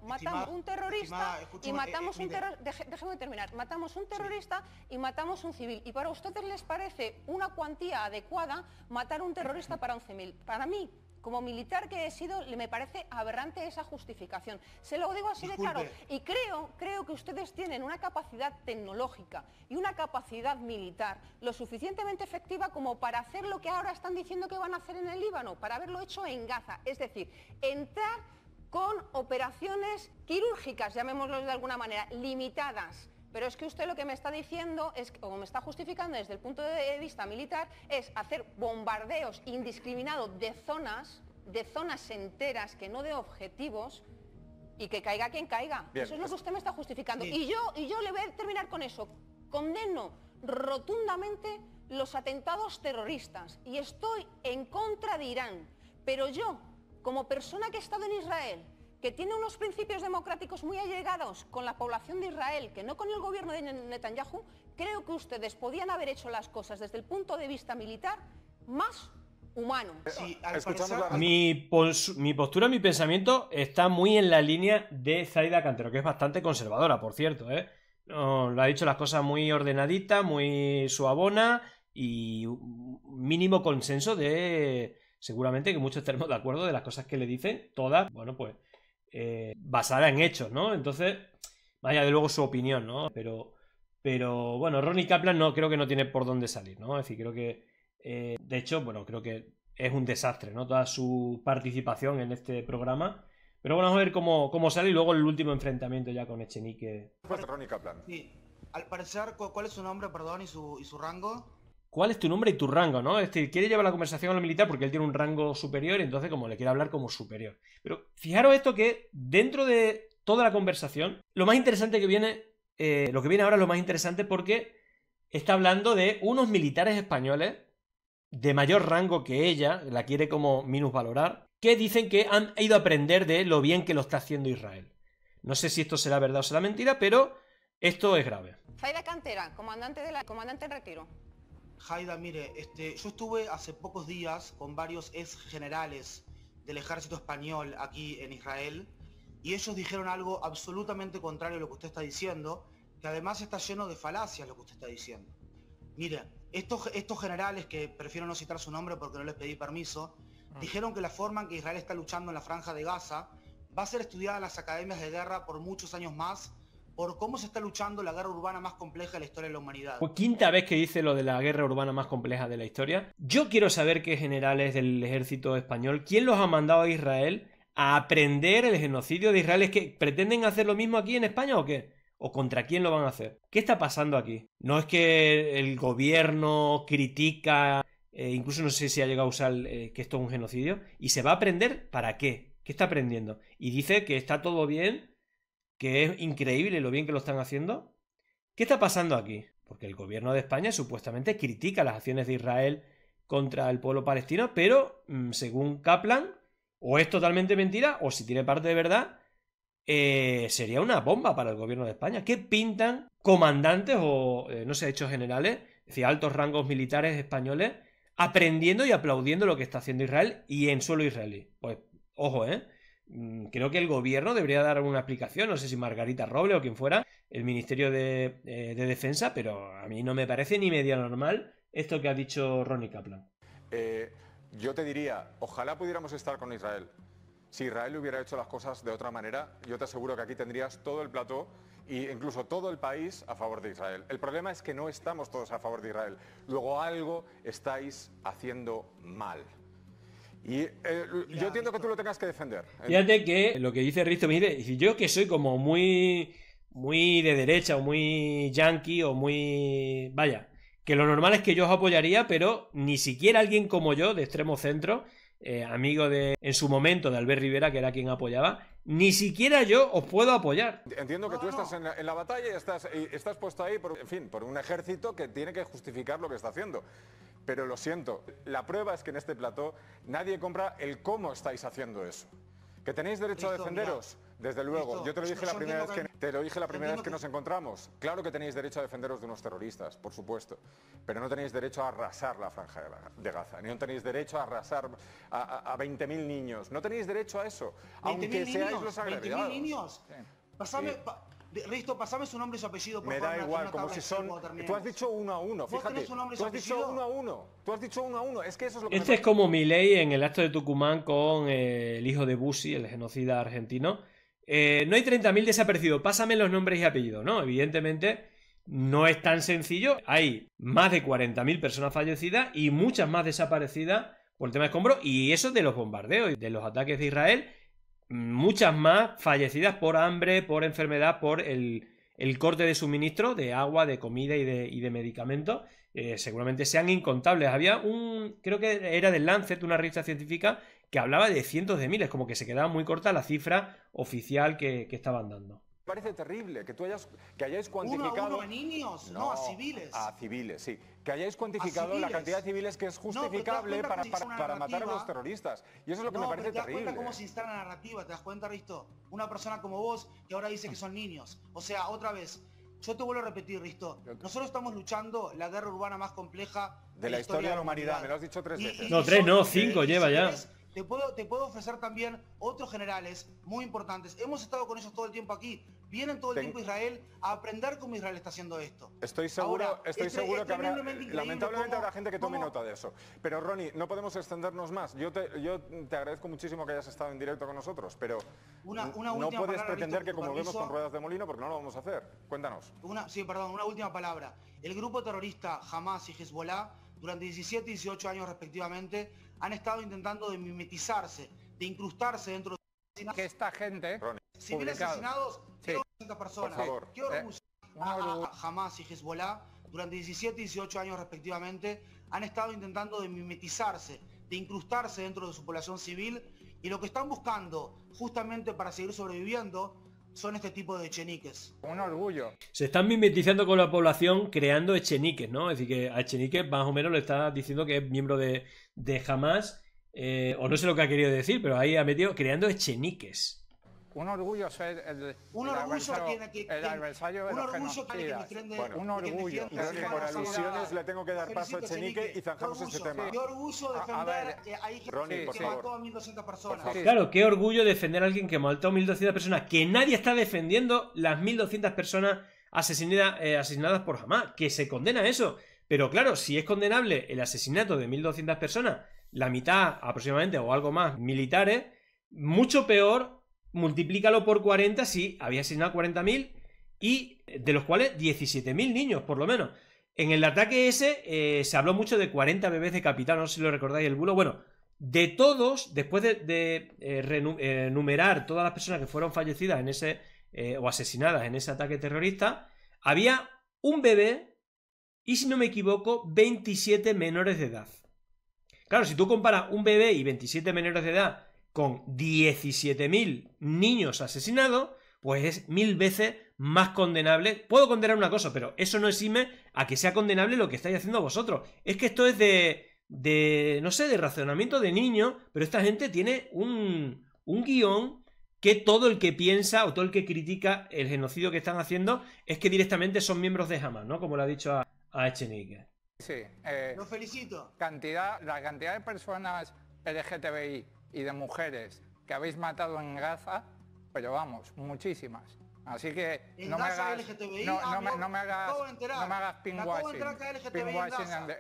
un terrorista y eh, matamos eh, un terrorista, terminar, matamos un terrorista y matamos un civil. Y para ustedes les parece una cuantía adecuada matar un terrorista para 11.000. Para mí, como militar que he sido, me parece aberrante esa justificación. Se lo digo así de claro. Y creo, creo que ustedes tienen una capacidad tecnológica y una capacidad militar lo suficientemente efectiva como para hacer lo que ahora están diciendo que van a hacer en el Líbano, para haberlo hecho en Gaza. Es decir, entrar con operaciones quirúrgicas, llamémoslo de alguna manera, limitadas. Pero es que usted lo que me está diciendo, es, o me está justificando desde el punto de vista militar, es hacer bombardeos indiscriminados de zonas, de zonas enteras que no de objetivos, y que caiga quien caiga. Eso es lo que pues usted me está justificando. Y yo, y yo le voy a terminar con eso. Condeno rotundamente los atentados terroristas y estoy en contra de Irán. Pero yo como persona que ha estado en Israel, que tiene unos principios democráticos muy allegados con la población de Israel, que no con el gobierno de Netanyahu, creo que ustedes podían haber hecho las cosas desde el punto de vista militar más humano. Eh, mi, postura, mi pensamiento está muy en la línea de Zaida Cantero, que es bastante conservadora, por cierto. ¿eh? lo ha dicho las cosas muy ordenadita, muy suabona y mínimo consenso de seguramente que muchos estaremos de acuerdo de las cosas que le dicen, todas, bueno, pues eh, basada en hechos, ¿no? Entonces, vaya de luego su opinión, ¿no? Pero, pero bueno, Ronnie Kaplan no creo que no tiene por dónde salir, ¿no? Es decir, creo que, eh, de hecho, bueno, creo que es un desastre, ¿no? Toda su participación en este programa. Pero bueno, vamos a ver cómo, cómo sale y luego el último enfrentamiento ya con Echenique. Ronnie Kaplan. Sí. Al parecer, ¿cuál es su nombre, perdón, y su, y su rango? cuál es tu nombre y tu rango, ¿no? Es quiere llevar la conversación a lo militar porque él tiene un rango superior, y entonces como le quiere hablar como superior. Pero fijaros esto que dentro de toda la conversación, lo más interesante que viene, eh, lo que viene ahora es lo más interesante porque está hablando de unos militares españoles de mayor rango que ella, la quiere como minusvalorar, que dicen que han ido a aprender de lo bien que lo está haciendo Israel. No sé si esto será verdad o será mentira, pero esto es grave. Faida Cantera, comandante, de la, comandante en retiro. Jaida, mire, este, yo estuve hace pocos días con varios ex generales del ejército español aquí en Israel y ellos dijeron algo absolutamente contrario a lo que usted está diciendo, que además está lleno de falacias lo que usted está diciendo. Mire, estos, estos generales, que prefiero no citar su nombre porque no les pedí permiso, ah. dijeron que la forma en que Israel está luchando en la franja de Gaza va a ser estudiada en las academias de guerra por muchos años más por cómo se está luchando la guerra urbana más compleja de la historia de la humanidad. Pues quinta vez que dice lo de la guerra urbana más compleja de la historia. Yo quiero saber qué generales del ejército español, quién los ha mandado a Israel a aprender el genocidio de Israel. ¿Es que pretenden hacer lo mismo aquí en España o qué? ¿O contra quién lo van a hacer? ¿Qué está pasando aquí? No es que el gobierno critica, eh, incluso no sé si ha llegado a usar eh, que esto es un genocidio, y se va a aprender para qué. ¿Qué está aprendiendo? Y dice que está todo bien que es increíble lo bien que lo están haciendo. ¿Qué está pasando aquí? Porque el gobierno de España supuestamente critica las acciones de Israel contra el pueblo palestino, pero mm, según Kaplan, o es totalmente mentira, o si tiene parte de verdad, eh, sería una bomba para el gobierno de España. ¿Qué pintan comandantes o, eh, no sé, hechos generales, es decir, altos rangos militares españoles, aprendiendo y aplaudiendo lo que está haciendo Israel y en suelo israelí? Pues, ojo, ¿eh? Mm, creo que el gobierno debería dar alguna explicación, no sé si Margarita Roble o quien fuera, el Ministerio eh, de, Defensa, pero a mí no me parece ni media normal esto que ha dicho Ronnie Kaplan. Eh, yo te diría, ojalá pudiéramos estar con Israel. Si Israel hubiera hecho las cosas de otra manera, yo te aseguro que aquí tendrías todo el plató e incluso todo el país a favor de Israel. El problema es que no estamos todos a favor de Israel. Luego algo estáis haciendo mal. Y eh, yo entiendo que tú lo tengas que defender. ¿eh? Fíjate que lo que dice Risto, mire yo que soy como muy, muy de derecha o muy yankee o muy... Vaya, que lo normal es que yo os apoyaría, pero ni siquiera alguien como yo, de extremo centro, eh, amigo de en su momento de Albert Rivera, que era quien apoyaba, ni siquiera yo os puedo apoyar. Entiendo que tú estás en la, batalla y estás, puesto ahí por, en fin, por un ejército que tiene que justificar lo que está haciendo. Pero lo siento, la prueba es que en este plató nadie compra el cómo estáis haciendo eso. ¿Que tenéis derecho a defenderos? Desde luego. Yo te lo dije la primera vez que, te lo dije la primera vez que, nos encontramos. Claro que tenéis derecho a defenderos de unos terroristas, por supuesto. Pero no tenéis derecho a arrasar la franja de, Gaza. Ni no tenéis derecho a arrasar a, 20.000 niños. No tenéis derecho a eso. Aunque seáis los 20.000 niños. Risto, pasame su nombre y su apellido, por Me da igual, como si son... Tú has dicho uno a uno, fíjate. Tú has dicho uno a uno. Tú has dicho uno a uno. Es que eso es lo que... Este es como mi ley en el acto de Tucumán con eh, el hijo de Bussi, el genocida argentino. Eh, no hay 30.000 desaparecidos. Pásame los nombres y apellidos, ¿no? Evidentemente... No es tan sencillo. Hay más de 40.000 personas fallecidas y muchas más desaparecidas por el tema de escombros. Y eso de los bombardeos y de los ataques de Israel muchas más fallecidas por hambre, por enfermedad, por el, el corte de suministro de agua, de comida y de, medicamentos. Eh, seguramente sean incontables. Había un, creo que era del Lancet, una revista científica, que hablaba de cientos de miles, como que se quedaba muy corta la cifra oficial que estaban dando. Parece terrible que tú hayas que hayáis cuantificado a, niños, no, a civiles. A civiles, sí, que hayáis cuantificado la cantidad de civiles que es justificable para, para, matar a los terroristas. Y eso es lo que me parece te terrible. cuenta cómo se instala la narrativa, te das cuenta, Risto. Una persona como vos que ahora dice que son niños. O sea, otra vez, yo te vuelvo a repetir, Risto. Nosotros estamos luchando la guerra urbana más compleja de, la historia de la humanidad. Me lo has dicho tres veces. no, tres, no, cinco lleva ya. Te puedo, ofrecer también otros generales muy importantes. Hemos estado con ellos todo el tiempo aquí. Vienen todo el tiempo a Israel a aprender cómo Israel está haciendo esto. Estoy seguro, estoy seguro que habrá, lamentablemente habrá gente que tome nota de eso. Pero Ronnie, no podemos extendernos más. Yo te, yo te agradezco muchísimo que hayas estado en directo con nosotros, pero no puedes pretender que como vemos con ruedas de molino, porque no lo vamos a hacer. Cuéntanos. Una, sí, perdón, una última palabra. El grupo terrorista Hamas y Hezbollah durante 17 y 18 años respectivamente, han estado intentando de mimetizarse, de incrustarse dentro de Que esta gente... Civiles asesinados, sí. personas. Quiero eh, ah, ah, Hamas y Hezbollah durante 17 y 18 años respectivamente han estado intentando de mimetizarse, de incrustarse dentro de su población civil y lo que están buscando justamente para seguir sobreviviendo son este tipo de cheniques. Un orgullo. Se están mimetizando con la población creando echeniques, ¿no? Es decir, que a echeniques más o menos le está diciendo que es miembro de, de eh, o no sé lo que ha querido decir, pero ahí ha metido creando echeniques. Un orgullo ser el, un orgullo adversario, tiene el adversario un los un orgullo. y por alusiones le tengo que dar paso a Chenique y zanjamos este tema. Qué orgullo defender a, alguien que mató a 1.200 personas. Claro, qué orgullo defender a alguien que mató a 1.200 personas. Que nadie está defendiendo las 1.200 personas asesinadas, eh, asesinadas por Hamas. Que se condena eso. Pero claro, si es condenable el asesinato de 1.200 personas, la mitad aproximadamente o algo más militares, mucho peor multiplícalo por 40 si había asesinado 40.000 y eh, de los cuales 17.000 niños, por lo menos. En el ataque ese eh, se habló mucho de 40 bebés decapitados, no sé si lo recordáis el bulo. Bueno, de todos, después de, enumerar eh, todas las personas que fueron fallecidas en ese o asesinadas en ese ataque terrorista, había un bebé y, si no me equivoco, 27 menores de edad. Claro, si tú comparas un bebé y 27 menores de edad con 17.000 niños asesinados, pues es mil veces más condenable. Puedo condenar una cosa, pero eso no exime a que sea condenable lo que estáis haciendo vosotros. Es que esto es de, de no sé, de razonamiento de niño. pero esta gente tiene un, guión que todo el que piensa o todo el que critica el genocidio que están haciendo es que directamente son miembros de Hamas, ¿no? Como lo ha dicho a, a Sí. Eh, felicito. Cantidad, la cantidad de personas LGTBI y de mujeres que habéis matado en Gaza, pero vamos, muchísimas. Así que no me, hagas, LGTBI, no, no, me, hagas no me hagas en,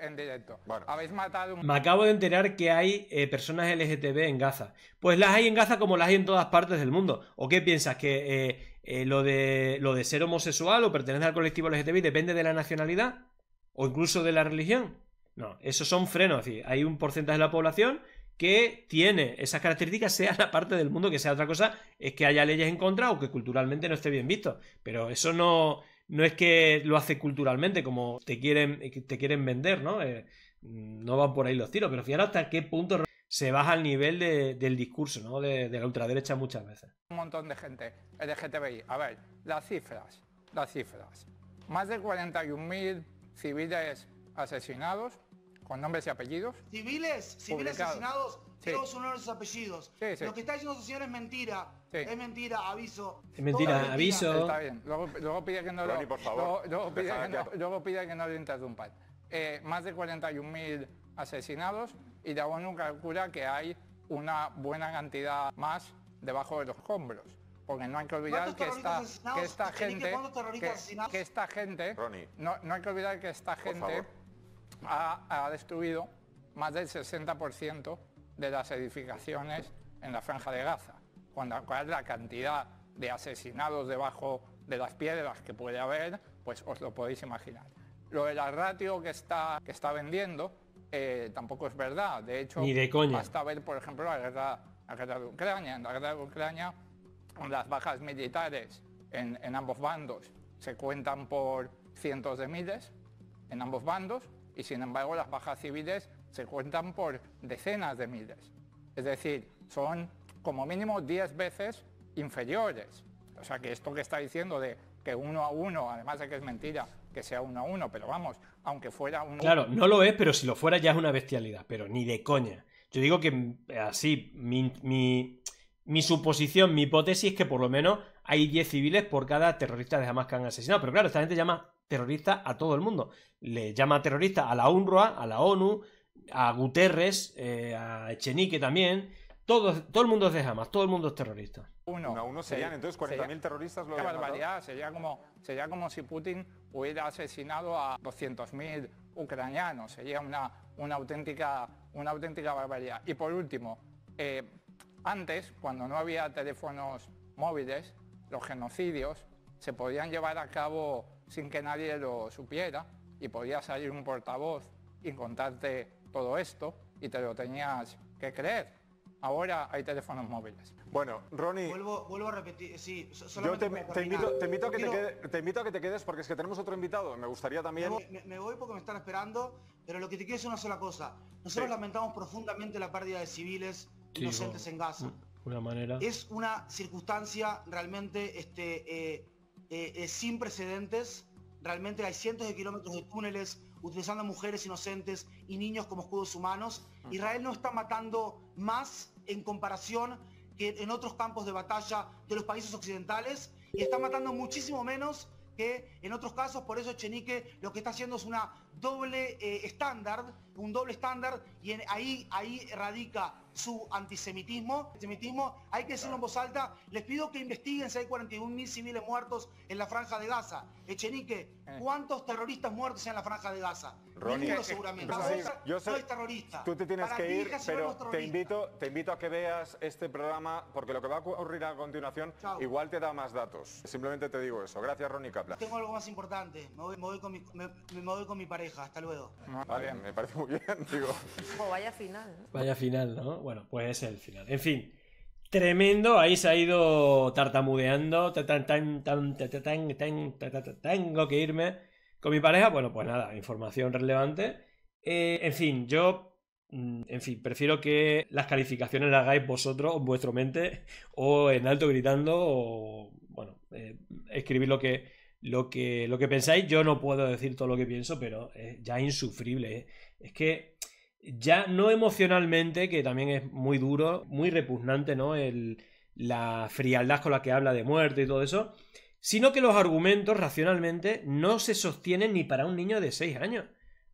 en, directo. Habéis matado Me acabo de enterar que hay eh, personas LGTB en Gaza. Pues las hay en Gaza como las hay en todas partes del mundo. ¿O qué piensas? ¿Que eh, eh, lo, de, lo de ser homosexual o pertenecer al colectivo LGTBI depende de la nacionalidad? ¿O incluso de la religión? No, esos son frenos. hay un porcentaje de la población que tiene esas características, sea la parte del mundo que sea otra cosa, es que haya leyes en contra o que culturalmente no esté bien visto. Pero eso no, no es que lo hace culturalmente, como te quieren, te quieren vender, ¿no? Eh, no van por ahí los tiros, pero fíjate hasta qué punto se baja el nivel del discurso, ¿no? De, la ultraderecha muchas veces. Un montón de gente, LGTBI. A ver, las cifras, las cifras. Más de 41.000 civiles asesinados, con nombres y apellidos. Civiles, civiles asesinados, todos son nombres y apellidos. Lo que está diciendo su señor es mentira. Es mentira, aviso. Es mentira, aviso. Está bien. Luego, pide que no Ronnie, Luego, pide que no, lo interrumpan. Eh, más de 41.000 asesinados y la nunca calcula que hay una buena cantidad más debajo de los hombros... porque no hay que olvidar que esta, que gente que, esta gente no, no, hay que olvidar que esta gente ha, destruido más del 60% de las edificaciones en la franja de Gaza, cuando la cual la cantidad de asesinados debajo de las piedras que puede haber, pues os lo podéis imaginar. Lo de la ratio que está, que está vendiendo eh, tampoco es verdad. De hecho, Ni de hasta ver, por ejemplo, la guerra, la guerra, de Ucrania. En la guerra de Ucrania, las bajas militares en ambos bandos se cuentan por cientos de miles en ambos bandos, y sin embargo las bajas civiles se cuentan por decenas de miles. Es decir, son como mínimo 10 veces inferiores. O sea que esto que está diciendo de que uno a uno, además de que es mentira que sea uno a uno, pero vamos, aunque fuera uno. Claro, no lo es, pero si lo fuera ya es una bestialidad, pero ni de coña. Yo digo que eh, así, mi, suposición, mi hipótesis es que por lo menos hay 10 civiles por cada terrorista de jamás que han asesinado. Pero claro, esta gente llama terrorista a todo el mundo. Le llama terrorista a la UNRWA, a la ONU, a Guterres, eh, a Echenique también. Todo, todo el mundo es de Hamas, todo el mundo es terrorista. Uno, uno, serían entonces 40.000 terroristas. Lo barbaridad, sería como, sería como si Putin hubiera asesinado a 200.000 ucranianos. Sería una, una, auténtica, una auténtica barbaridad. Y por último, eh, antes, cuando no había teléfonos móviles, los genocidios se podían llevar a cabo sin que nadie lo supiera y podía salir un portavoz y contarte todo esto y te lo tenías que creer. Ahora hay teléfonos móviles. Bueno, Ronnie... Vuelvo, a repetir, sí, Yo te, invito, a que te, quedes porque es que tenemos otro invitado. Me gustaría también... Me, voy porque me están esperando, pero lo que te quiero es una sola cosa. Nosotros lamentamos profundamente la pérdida de civiles inocentes en Gaza. Una manera... Es una circunstancia realmente este, eh, eh, eh, sin precedentes. Realmente hay cientos de kilómetros de túneles utilizando a mujeres inocentes y niños como escudos humanos. Israel no está matando más en comparación que en otros campos de batalla de los países occidentales y está matando muchísimo menos que en otros casos. Por eso Chenique lo que está haciendo es una doble eh, estándar, un doble estándar, y ahí, ahí radica su antisemitismo. antisemitismo. Hay que decirlo en voz alta, les pido que investiguen si hay 41.000 civiles muertos en la franja de Gaza. Echenique, eh. ¿cuántos terroristas muertos en la franja de Gaza? Ronnie, eh, seguramente. yo soy, terrorista. Tú te tienes que ir, pero te invito, te invito a que veas este programa, porque lo que va a ocurrir a continuación igual te da más datos. Simplemente te digo eso. Gracias, Ronnie Capla. Tengo algo más importante. me voy con mi pareja hasta luego. Vale, ah, me parece muy bien, digo. vaya final. Vaya final, ¿no? Bueno, pues es el final. En fin. Tremendo, ahí se ha ido tartamudeando. tengo que irme con mi pareja. Bueno, pues nada, información relevante. Eh, en fin, yo. Mm, en fin, prefiero que las calificaciones las hagáis vosotros, vuestro mente, o en alto gritando, o bueno, eh, escribir lo que lo que, lo que pensáis. Yo no puedo decir todo lo que pienso, pero es ya insufrible. ¿eh? Es que ya no emocionalmente, que también es muy duro, muy repugnante, ¿no? El, la frialdad con la que habla de muerte y todo eso, sino que los argumentos racionalmente no se sostienen ni para un niño de 6 años.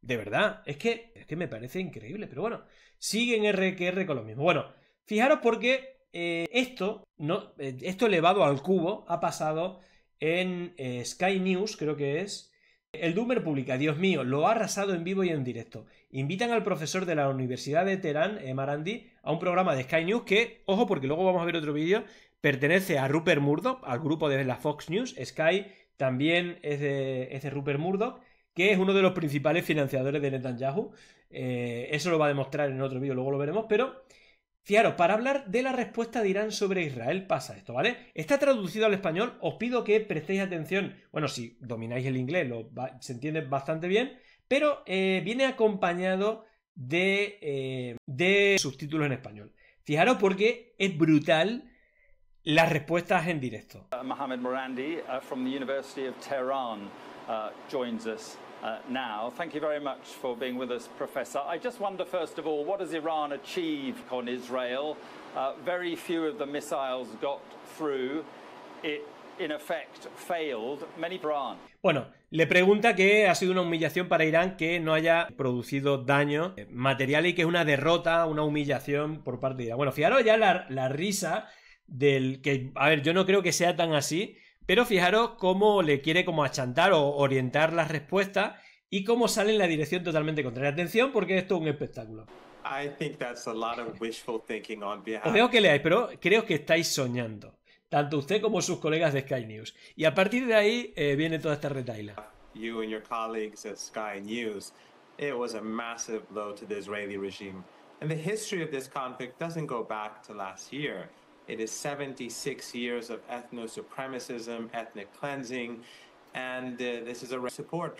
De verdad, es que, es que me parece increíble, pero bueno, siguen RQR con lo mismo. Bueno, fijaros porque eh, esto, no, eh, esto elevado al cubo ha pasado en eh, Sky News, creo que es. El Doomer publica, Dios mío, lo ha arrasado en vivo y en directo. Invitan al profesor de la Universidad de Teherán, Marandi, a un programa de Sky News que, ojo, porque luego vamos a ver otro vídeo, pertenece a Rupert Murdoch, al grupo de la Fox News. Sky también es de, Rupert Murdoch, que es uno de los principales financiadores de Netanyahu. Eh, eso lo va a demostrar en otro vídeo, luego lo veremos, pero Fijaros, para hablar de la respuesta de Irán sobre Israel pasa esto, ¿vale? Está traducido al español, os pido que prestéis atención. Bueno, si domináis el inglés, se entiende bastante bien, pero eh, viene acompañado eh, de, subtítulos en español. Fijaros porque es brutal las respuestas en directo. Mohamed Morandi uh, from the University of Tehran uh, bueno, le pregunta que ha sido una humillación para Irán que no haya producido daño material y que es una derrota, una humillación por parte de Irán. Bueno, fijaros ya la, la risa del que, a ver, yo no creo que sea tan así, pero fijaros cómo le quiere como achantar o orientar las respuestas y cómo sale en la dirección totalmente contraria. Atención porque esto es un espectáculo. Os veo que leáis, pero creo que estáis soñando. Tanto usted como sus colegas de Sky News. Y a partir de ahí eh, viene toda esta retaila. You and your colleagues at Sky News. It was a massive blow to the Israeli regime. And the history of this conflict doesn't go back to last year. It is 76 years of ethno supremacism, ethnic cleansing, and uh, this is a support.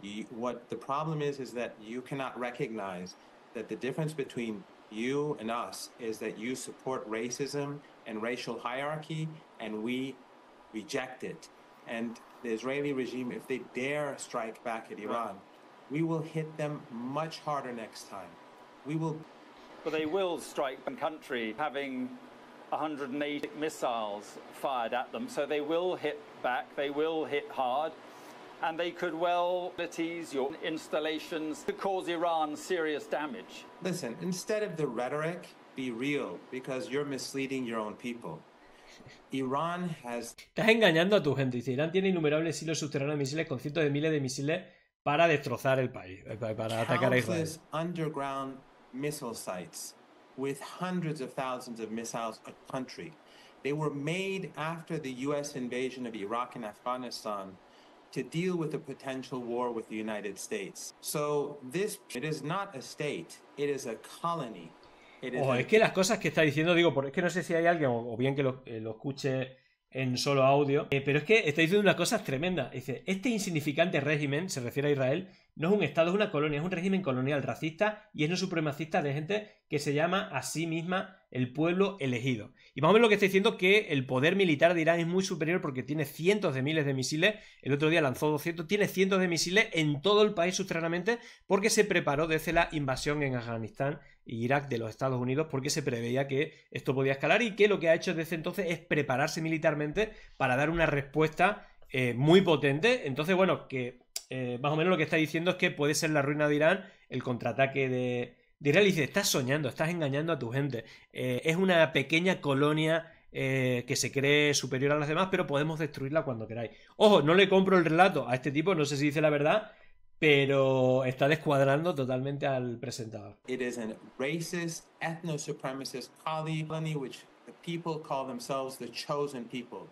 You, what the problem is is that you cannot recognize that the difference between you and us is that you support racism and racial hierarchy, and we reject it. And the Israeli regime, if they dare strike back at Iran, we will hit them much harder next time. We will. But they will strike the country having 180 missiles fired at them. So they will hit back, they will hit hard, and they could well utilities, your installations to cause Iran serious damage. Listen, instead of the rhetoric, be real because you're misleading your own people. Iran has... Estás engañando a tu gente. Dice, Irán tiene innumerables hilos subterráneos de misiles con cientos de miles de misiles para destrozar el país, eh, para atacar a Israel. underground missile sites with hundreds of thousands of missiles a country. They were made after the US invasion of Iraq and Afghanistan to deal with a potential war with the United States. So this it is not a state, it is a colony. It is oh, a... es que las cosas que está diciendo, digo, porque es que no sé si hay alguien, o bien que lo, eh, lo escuche en solo audio, eh, pero es que está diciendo una cosa tremenda. Dice, este insignificante régimen, se refiere a Israel, No es un Estado, es una colonia, es un régimen colonial racista y es un supremacista de gente que se llama a sí misma el pueblo elegido. Y más a ver lo que está diciendo que el poder militar de Irán es muy superior porque tiene cientos de miles de misiles. El otro día lanzó 200, tiene cientos de misiles en todo el país subterráneamente porque se preparó desde la invasión en Afganistán e Irak de los Estados Unidos porque se preveía que esto podía escalar y que lo que ha hecho desde entonces es prepararse militarmente para dar una respuesta eh, muy potente. Entonces, bueno, que eh, más o menos lo que está diciendo es que puede ser la ruina de Irán el contraataque de, Irán. dice, estás soñando, estás engañando a tu gente. Eh, es una pequeña colonia eh, que se cree superior a las demás, pero podemos destruirla cuando queráis. Ojo, no le compro el relato a este tipo, no sé si dice la verdad, pero está descuadrando totalmente al presentador. It is a racist, ethno supremacist colony which the people call themselves the chosen people.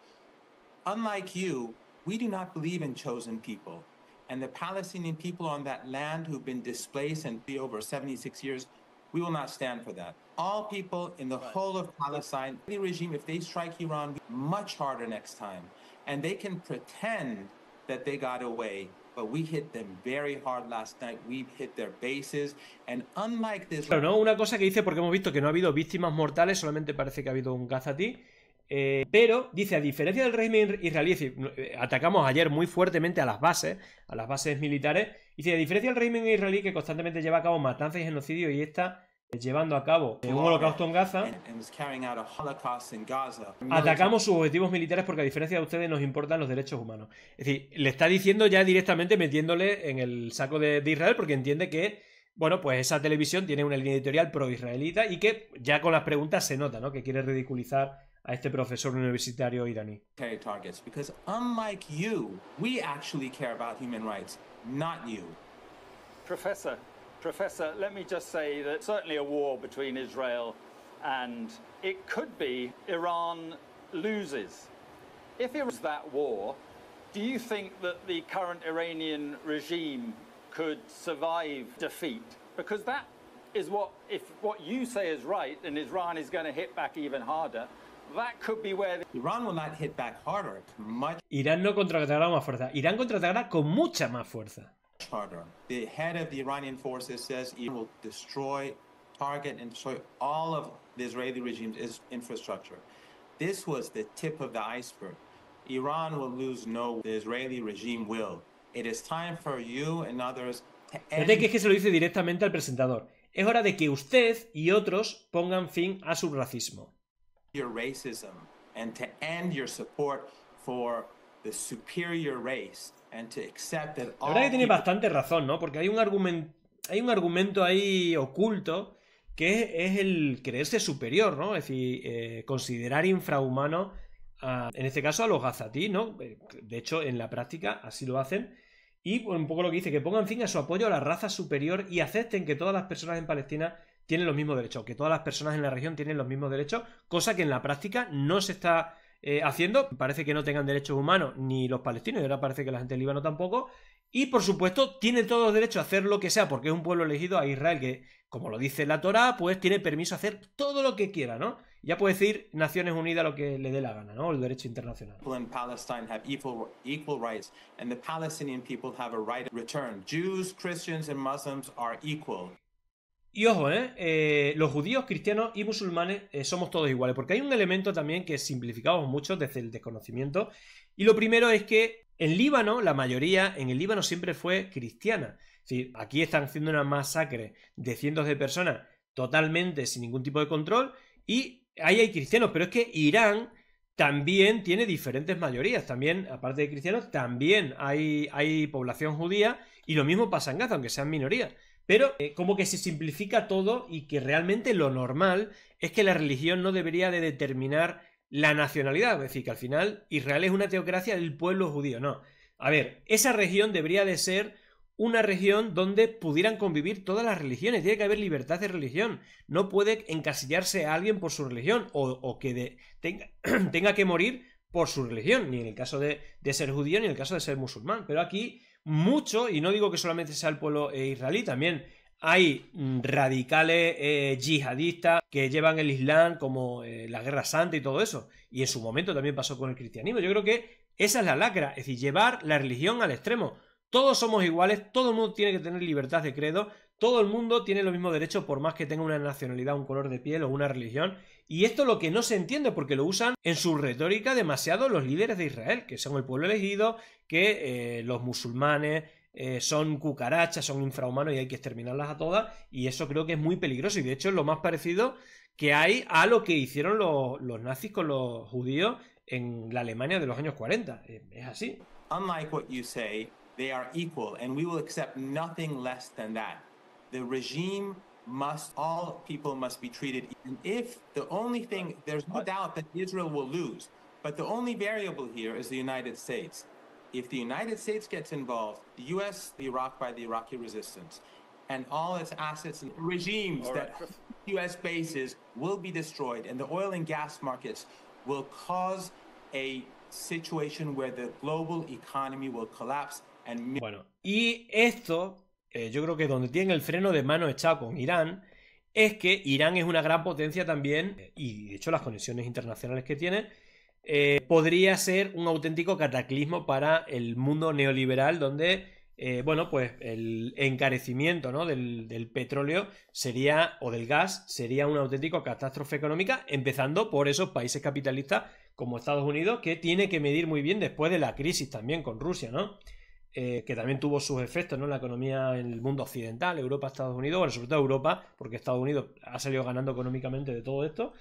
Unlike you, we do not believe in chosen people. and the Palestinian people on that land who've been displaced and be over 76 years, we will not stand for that. All people in the whole of Palestine, the regime, if they strike Iran much harder next time, and they can pretend that they got away, but we hit them very hard last night. We hit their bases, and unlike this. Pero no, una cosa que dice porque hemos visto que no ha habido víctimas mortales, solamente parece que ha habido un Gazatí. Eh, pero dice, a diferencia del régimen israelí, es decir, eh, atacamos ayer muy fuertemente a las bases, a las bases militares, dice, a diferencia del régimen israelí que constantemente lleva a cabo matanzas y genocidios y está eh, llevando a cabo un holocausto en Gaza, atacamos sus objetivos militares porque a diferencia de ustedes nos importan los derechos humanos. Es decir, le está diciendo ya directamente metiéndole en el saco de, Israel porque entiende que, bueno, pues esa televisión tiene una línea editorial pro-israelita y que ya con las preguntas se nota, ¿no? Que quiere ridiculizar a este profesor universitario iraní. Targets, because unlike you, we actually care about human rights, not you. Professor, Professor, let me just say that certainly a war between Israel and it could be Iran loses. If it was that war, do you think that the current Iranian regime could survive defeat? Because that is what, if what you say is right, and Iran is going to hit back even harder, Irán no con más fuerza. Irán contraatacará con mucha más fuerza. The head of the Iranian forces says Iran will destroy, target, and destroy all of the Israeli regime's infrastructure. This was the tip of the iceberg. Iran will lose no, the Israeli regime will. It is time for you and others to end... que es que se lo dice directamente al presentador. Es hora de que usted y otros pongan fin a su racismo your racism and your support for superior race La verdad que tiene bastante razón, ¿no? Porque hay un argumento, ahí oculto que es el creerse superior, ¿no? Es decir, eh, considerar infrahumano, en este caso a los gazatí, ¿no? Eh, de hecho, en la práctica así lo hacen. Y un poco lo que dice, que pongan fin a su apoyo a la raza superior y acepten que todas las personas en Palestina tienen los mismos derechos, que todas las personas en la región tienen los mismos derechos, cosa que en la práctica no se está eh, haciendo. Parece que no tengan derechos humanos ni los palestinos, y ahora parece que la gente del Líbano tampoco. Y por supuesto, tiene todo derecho a hacer lo que sea, porque es un pueblo elegido a Israel, que, como lo dice la Torah, pues tiene permiso a hacer todo lo que quiera, ¿no? Ya puede decir Naciones Unidas lo que le dé la gana, ¿no? el derecho internacional. Y ojo, ¿eh? Eh, los judíos, cristianos y musulmanes eh, somos todos iguales, porque hay un elemento también que simplificamos mucho desde el desconocimiento. Y lo primero es que en Líbano, la mayoría en el Líbano siempre fue cristiana. decir, aquí están haciendo una masacre de cientos de personas totalmente sin ningún tipo de control y ahí hay cristianos, pero es que Irán también tiene diferentes mayorías, también, aparte de cristianos, también hay, hay población judía y lo mismo pasa en Gaza, aunque sean minorías. Pero eh, como que se simplifica todo y que realmente lo normal es que la religión no debería de determinar la nacionalidad. Es decir, que al final Israel es una teocracia del pueblo judío. No. A ver, esa región debería de ser una región donde pudieran convivir todas las religiones. Tiene que haber libertad de religión. No puede encasillarse a alguien por su religión o, que tenga, que morir por su religión, ni en el caso de, ser judío ni en el caso de ser musulmán. Pero aquí mucho, y no digo que solamente sea el pueblo eh, israelí, también hay mm, radicales eh, yihadistas que llevan el Islam como eh, la Guerra Santa y todo eso. Y en su momento también pasó con el cristianismo. Yo creo que esa es la lacra, es decir, llevar la religión al extremo. Todos somos iguales, todo el mundo tiene que tener libertad de credo, todo el mundo tiene los mismos derechos por más que tenga una nacionalidad, un color de piel o una religión. Y esto es lo que no se entiende porque lo usan en su retórica demasiado los líderes de Israel, que son el pueblo elegido, que eh, los musulmanes eh, son cucarachas, son infrahumanos y hay que exterminarlas a todas. Y eso creo que es muy peligroso y de hecho es lo más parecido que hay a lo que hicieron los, nazis con los judíos en la Alemania de los años 40. Eh, es así. we must all people must be treated. And if the only thing there's no doubt that Israel will lose, but the only variable here is the United States. If the United States gets involved, the U.S., the Iraq by the Iraqi resistance, and all its assets and regimes right. that U.S. bases will be destroyed, and the oil and gas markets will cause a situation where the global economy will collapse and. Bueno, y esto Eh, yo creo que donde tiene el freno de mano echado con Irán, es que Irán es una gran potencia también, y de hecho las conexiones internacionales que tiene, eh, podría ser un auténtico cataclismo para el mundo neoliberal donde... Eh, bueno, pues el encarecimiento del, petróleo sería, o del gas, sería una auténtica catástrofe económica, empezando por esos países capitalistas como Estados Unidos, que tiene que medir muy bien después de la crisis también con Rusia, ¿no? Eh, que también tuvo sus efectos en la economía en el mundo occidental, Europa, Estados Unidos, bueno, sobre todo Europa, porque Estados Unidos ha salido ganando económicamente de todo esto.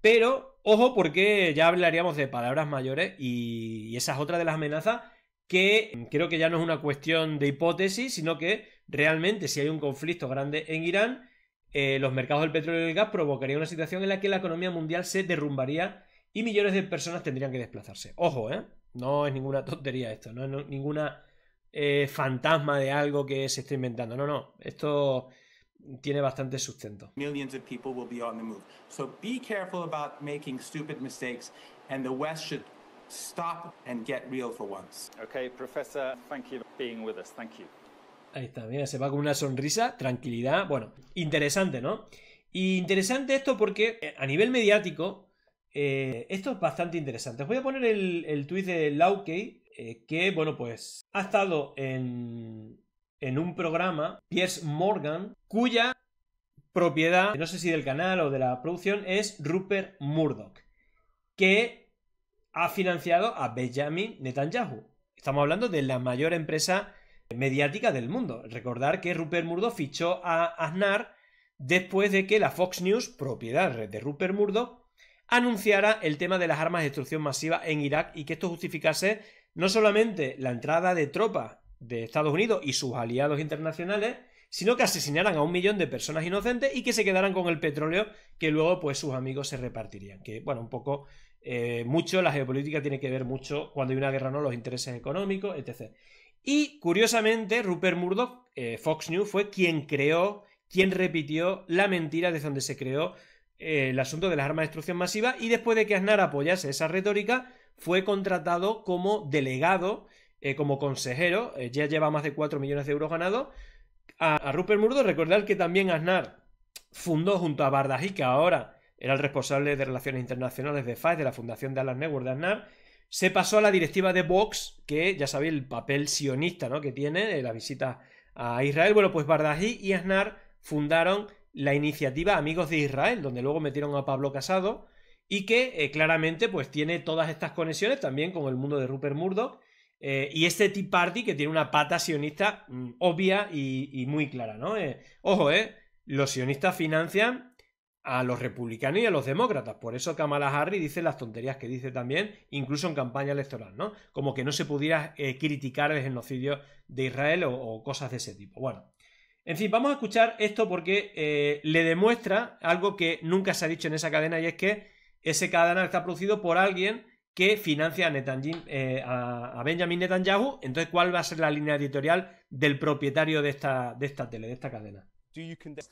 Pero, ojo, porque ya hablaríamos de palabras mayores y, esa es otra de las amenazas que creo que ya no es una cuestión de hipótesis, sino que realmente si hay un conflicto grande en Irán, eh, los mercados del petróleo y el gas provocarían una situación en la que la economía mundial se derrumbaría y millones de personas tendrían que desplazarse. Ojo, ¿eh? No es ninguna tontería esto, no es ninguna eh, fantasma de algo que se está inventando. No, no, esto tiene bastante sustento. thank you for being with us. Thank you. Ahí está, mira, se va con una sonrisa, tranquilidad. Bueno, interesante, ¿no? Y interesante esto porque eh, a nivel mediático, eh, esto es bastante interesante. Os voy a poner el, el tuit de Lauke. Eh, que, bueno, pues ha estado en, en un programa, Piers Morgan, cuya propiedad, no sé si del canal o de la producción, es Rupert Murdoch, que ha financiado a Benjamin Netanyahu. Estamos hablando de la mayor empresa mediática del mundo. Recordar que Rupert Murdoch fichó a Aznar después de que la Fox News, propiedad de Rupert Murdoch, anunciara el tema de las armas de destrucción masiva en Irak y que esto justificase no solamente la entrada de tropas de Estados Unidos y sus aliados internacionales, sino que asesinaran a un millón de personas inocentes y que se quedaran con el petróleo que luego pues sus amigos se repartirían. Que bueno, un poco eh, mucho, la geopolítica tiene que ver mucho cuando hay una guerra, no los intereses económicos, etc. Y curiosamente, Rupert Murdoch, eh, Fox News, fue quien creó, quien repitió la mentira desde donde se creó eh, el asunto de las armas de destrucción masiva y después de que Aznar apoyase esa retórica, fue contratado como delegado, eh, como consejero, eh, ya lleva más de 4 millones de euros ganados, a, Rupert Murdoch. Recordar que también Aznar fundó junto a Bardají, que ahora era el responsable de Relaciones Internacionales de FAES, de la Fundación de Alan Network de Aznar, se pasó a la directiva de Vox, que ya sabéis el papel sionista que tiene, eh, la visita a Israel. Bueno, pues Bardají y Aznar fundaron la iniciativa Amigos de Israel, donde luego metieron a Pablo Casado, y que eh, claramente pues tiene todas estas conexiones también con el mundo de Rupert Murdoch eh, y este Tea Party que tiene una pata sionista mm, obvia y, muy clara, ¿no? Eh, ojo, eh, los sionistas financian a los republicanos y a los demócratas. Por eso Kamala Harris dice las tonterías que dice también, incluso en campaña electoral, ¿no? Como que no se pudiera criticar el genocidio de Israel o, cosas de ese tipo. Bueno, en fin, vamos a escuchar esto porque le demuestra algo que nunca se ha dicho en esa cadena y es que ese cadena está producido por alguien que financia a, Netanyahu, eh, a, Benjamin Netanyahu. Entonces, ¿cuál va a ser la línea editorial del propietario de esta, de esta tele, de esta cadena?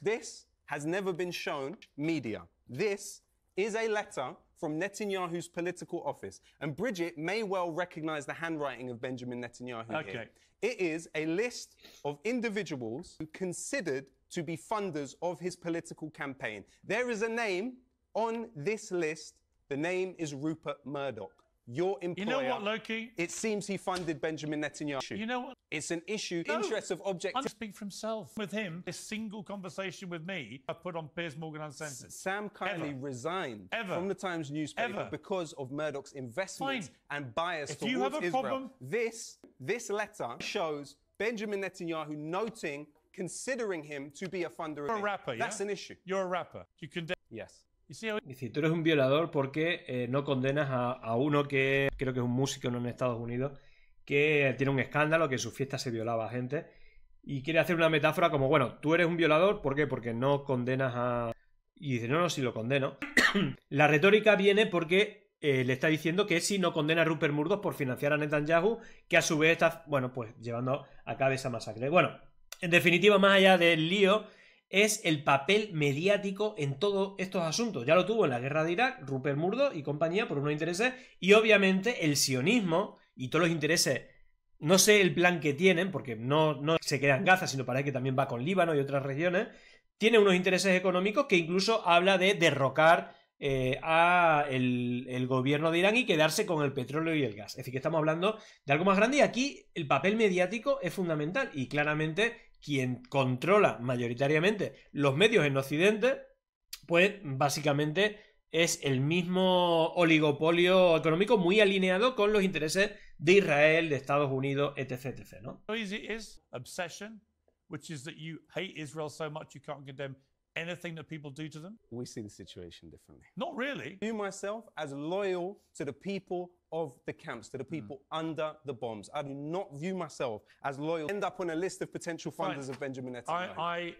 This has never been shown media. This is a letter from Netanyahu's political office, and Bridget may well recognize the handwriting of Benjamin Netanyahu. Okay. Here. It is a list of individuals who considered to be funders of his political campaign. There is a name On this list, the name is Rupert Murdoch. Your employer. You know what, Loki? It seems he funded Benjamin Netanyahu. You know what? It's an issue. No. Interests of object. I speak for himself. With him, a single conversation with me, I put on Piers Morgan Uncensored. Sam kindly resigned Ever. from the Times newspaper Ever. because of Murdoch's investment Fine. and bias if towards you have a Israel. Problem... This this letter shows Benjamin Netanyahu noting considering him to be a funder. You're a rapper. That's yeah? an issue. You're a rapper. You condemn. Yes. Y si, tú eres un violador, porque eh, no condenas a, uno que creo que es un músico en Estados Unidos que tiene un escándalo, que en su fiesta se violaba a gente? Y quiere hacer una metáfora como, bueno, tú eres un violador, ¿por qué? Porque no condenas a... Y dice, no, no, si lo condeno. La retórica viene porque eh, le está diciendo que si no condena a Rupert Murdoch por financiar a Netanyahu, que a su vez está, bueno, pues llevando a cabo esa masacre. Bueno, en definitiva, más allá del lío, es el papel mediático en todos estos asuntos. Ya lo tuvo en la guerra de Irak, Rupert Murdo y compañía por unos intereses, y obviamente el sionismo y todos los intereses no sé el plan que tienen, porque no, no, se queda en Gaza, sino parece que también va con Líbano y otras regiones, tiene unos intereses económicos que incluso habla de derrocar eh, al el, el, gobierno de Irán y quedarse con el petróleo y el gas. Es decir, que estamos hablando de algo más grande y aquí el papel mediático es fundamental y claramente quien controla mayoritariamente los medios en Occidente, pues básicamente es el mismo oligopolio económico muy alineado con los intereses de Israel, de Estados Unidos, etc anything that people do to them? We see the situation differently. Not really. You myself, as loyal to the people of the camps, to the hmm. people mm. under the bombs, I do not view myself as loyal. End up on a list of potential funders right. of Benjamin Netanyahu. I, I...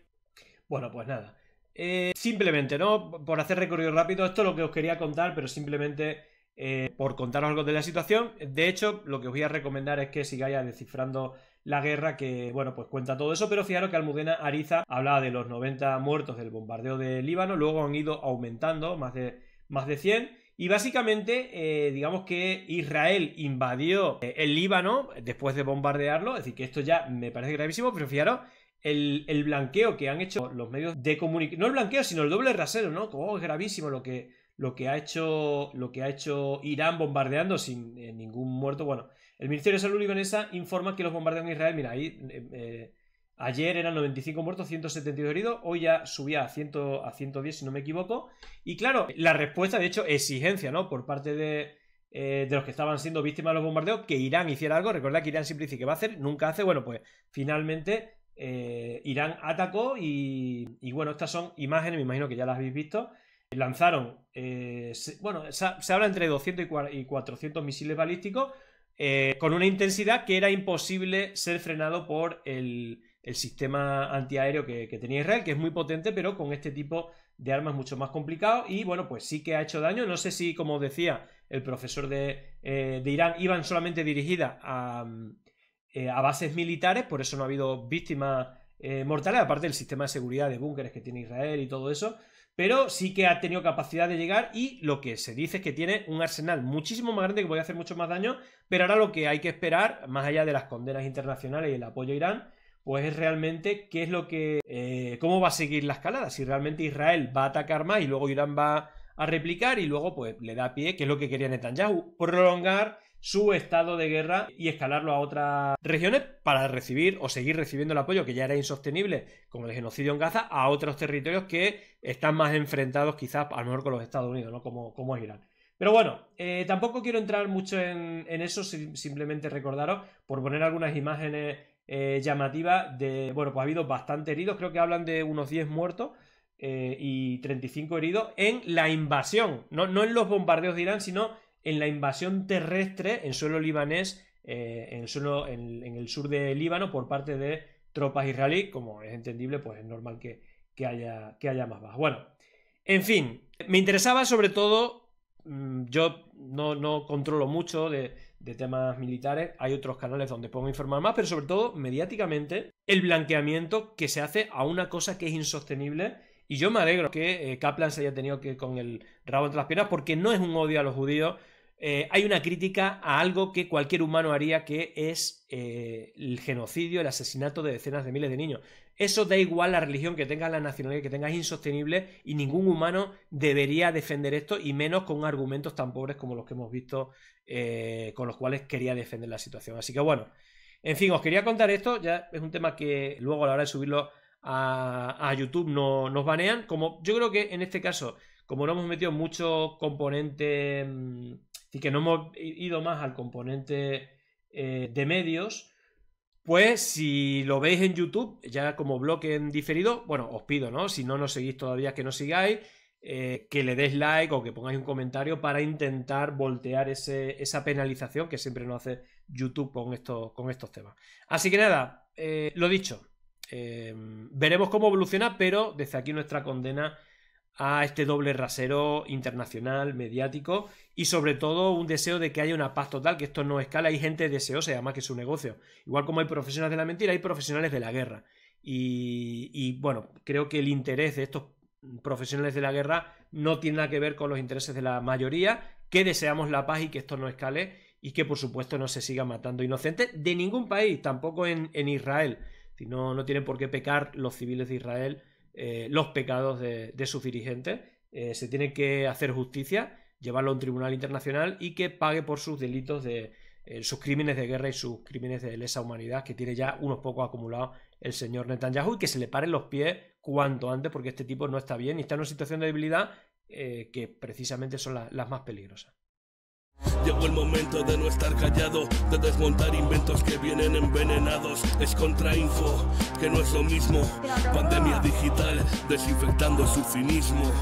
Bueno, pues nada. Eh, simplemente, ¿no? Por hacer recorrido rápido, esto es lo que os quería contar, pero simplemente eh, por contaros algo de la situación. De hecho, lo que os voy a recomendar es que sigáis descifrando la guerra, que, bueno, pues cuenta todo eso, pero fijaros que Almudena Ariza hablaba de los 90 muertos del bombardeo de Líbano, luego han ido aumentando más de, más de 100. Y básicamente, eh, digamos que Israel invadió eh, el Líbano después de bombardearlo, es decir, que esto ya me parece gravísimo, pero fijaros el, blanqueo que han hecho los medios de comunicación, no el blanqueo, sino el doble rasero, ¿no? es gravísimo lo que, lo que, ha hecho, lo que ha hecho Irán bombardeando sin eh, ningún muerto, bueno, el Ministerio de Salud libanesa informa que los bombardeos en Israel, mira, eh, eh, ayer eran 95 muertos, 172 heridos, hoy ya subía a, 100, a 110 si no me equivoco. Y claro, la respuesta, de hecho, exigencia, ¿no? Por parte eh, de, los que estaban siendo víctimas de los bombardeos, que Irán hiciera algo. Recordad que Irán siempre dice que va a hacer, nunca hace. Bueno, pues finalmente Irán atacó y, bueno, estas son imágenes, me imagino que ya las habéis visto. Lanzaron, bueno, se, se, habla entre 200 y 400 misiles balísticos, eh, con una intensidad que era imposible ser frenado por el, sistema antiaéreo que, tenía Israel, que es muy potente, pero con este tipo de armas mucho más complicado. Y bueno, pues sí que ha hecho daño. No sé si, como decía el profesor de, eh, Irán, iban solamente dirigidas eh, a, bases militares, por eso no ha habido víctimas mortales, aparte del sistema de seguridad de búnkeres que tiene Israel y todo eso pero sí que ha tenido capacidad de llegar y lo que se dice es que tiene un arsenal muchísimo más grande que puede hacer mucho más daño, pero ahora lo que hay que esperar, más allá de las condenas internacionales y el apoyo a Irán, pues es realmente qué es lo que, eh, cómo va a seguir la escalada, si realmente Israel va a atacar más y luego Irán va a replicar y luego pues le da pie, que es lo que quería Netanyahu, prolongar su estado de guerra y escalarlo a otras regiones para recibir o seguir recibiendo el apoyo que ya era insostenible, como el genocidio en Gaza, a otros territorios que están más enfrentados quizás a lo mejor con los Estados Unidos, ¿no? Como, como Irán. Pero bueno, eh, tampoco quiero entrar mucho en, eso, simplemente recordaros, por poner algunas imágenes eh, llamativas de, bueno, pues ha habido bastante heridos, creo que hablan de unos 10 muertos eh, y 35 heridos en la invasión, no, no en los bombardeos de Irán, sino en la invasión terrestre en suelo libanés, eh, en, suelo, en, el sur de Líbano, por parte de tropas israelíes, como es entendible, pues es normal que, haya, que haya más bajas. Bueno, en fin, me interesaba sobre todo, mm, yo no, no controlo mucho de, temas militares, hay otros canales donde puedo informar más, pero sobre todo mediáticamente, el blanqueamiento que se hace a una cosa que es insostenible. Y yo me alegro que eh, Kaplan se haya tenido que ir con el rabo entre las piernas porque no es un odio a los judíos, eh, hay una crítica a algo que cualquier humano haría, que es eh, el genocidio, el asesinato de decenas de miles de niños. Eso da igual la religión que tengas, la nacionalidad que tengas, insostenible y ningún humano debería defender esto y menos con argumentos tan pobres como los que hemos visto eh, con los cuales quería defender la situación. Así que bueno, en fin, os quería contar esto, ya es un tema que luego a la hora de subirlo a, a YouTube no nos banean, como yo creo que en este caso como no hemos metido mucho componente, mm, y que no hemos ido más al componente eh, de medios, pues si lo veis en YouTube, ya como bloque en diferido, bueno, os pido, ¿no? Si no nos seguís todavía, que nos sigáis, eh, que le des like o que pongáis un comentario para intentar voltear esa penalización que siempre nos hace YouTube con, esto, con estos temas. Así que nada, eh, lo dicho, veremos cómo evoluciona, pero desde aquí nuestra condena a este doble rasero internacional, mediático, y sobre todo un deseo de que haya una paz total, que esto no escala, hay gente deseosa, además que es su negocio. Igual como hay profesionales de la mentira, hay profesionales de la guerra. Y, bueno, creo que el interés de estos profesionales de la guerra no tiene nada que ver con los intereses de la mayoría, que deseamos la paz y que esto no escale y que por supuesto no se siga matando inocentes de ningún país, tampoco en, en Israel. Si no, no tienen por qué pecar los civiles de Israel eh, los pecados de, sus dirigentes. Eh, se tiene que hacer justicia, llevarlo a un tribunal internacional y que pague por sus delitos de eh, sus crímenes de guerra y sus crímenes de lesa humanidad que tiene ya unos pocos acumulados el señor Netanyahu y que se le paren los pies cuanto antes porque este tipo no está bien y está en una situación de debilidad que precisamente son las más peligrosas. Llegó el momento de no estar callado, de desmontar inventos que vienen envenenados. Es info, que no es lo mismo. Pandemia digital, desinfectando su finismo.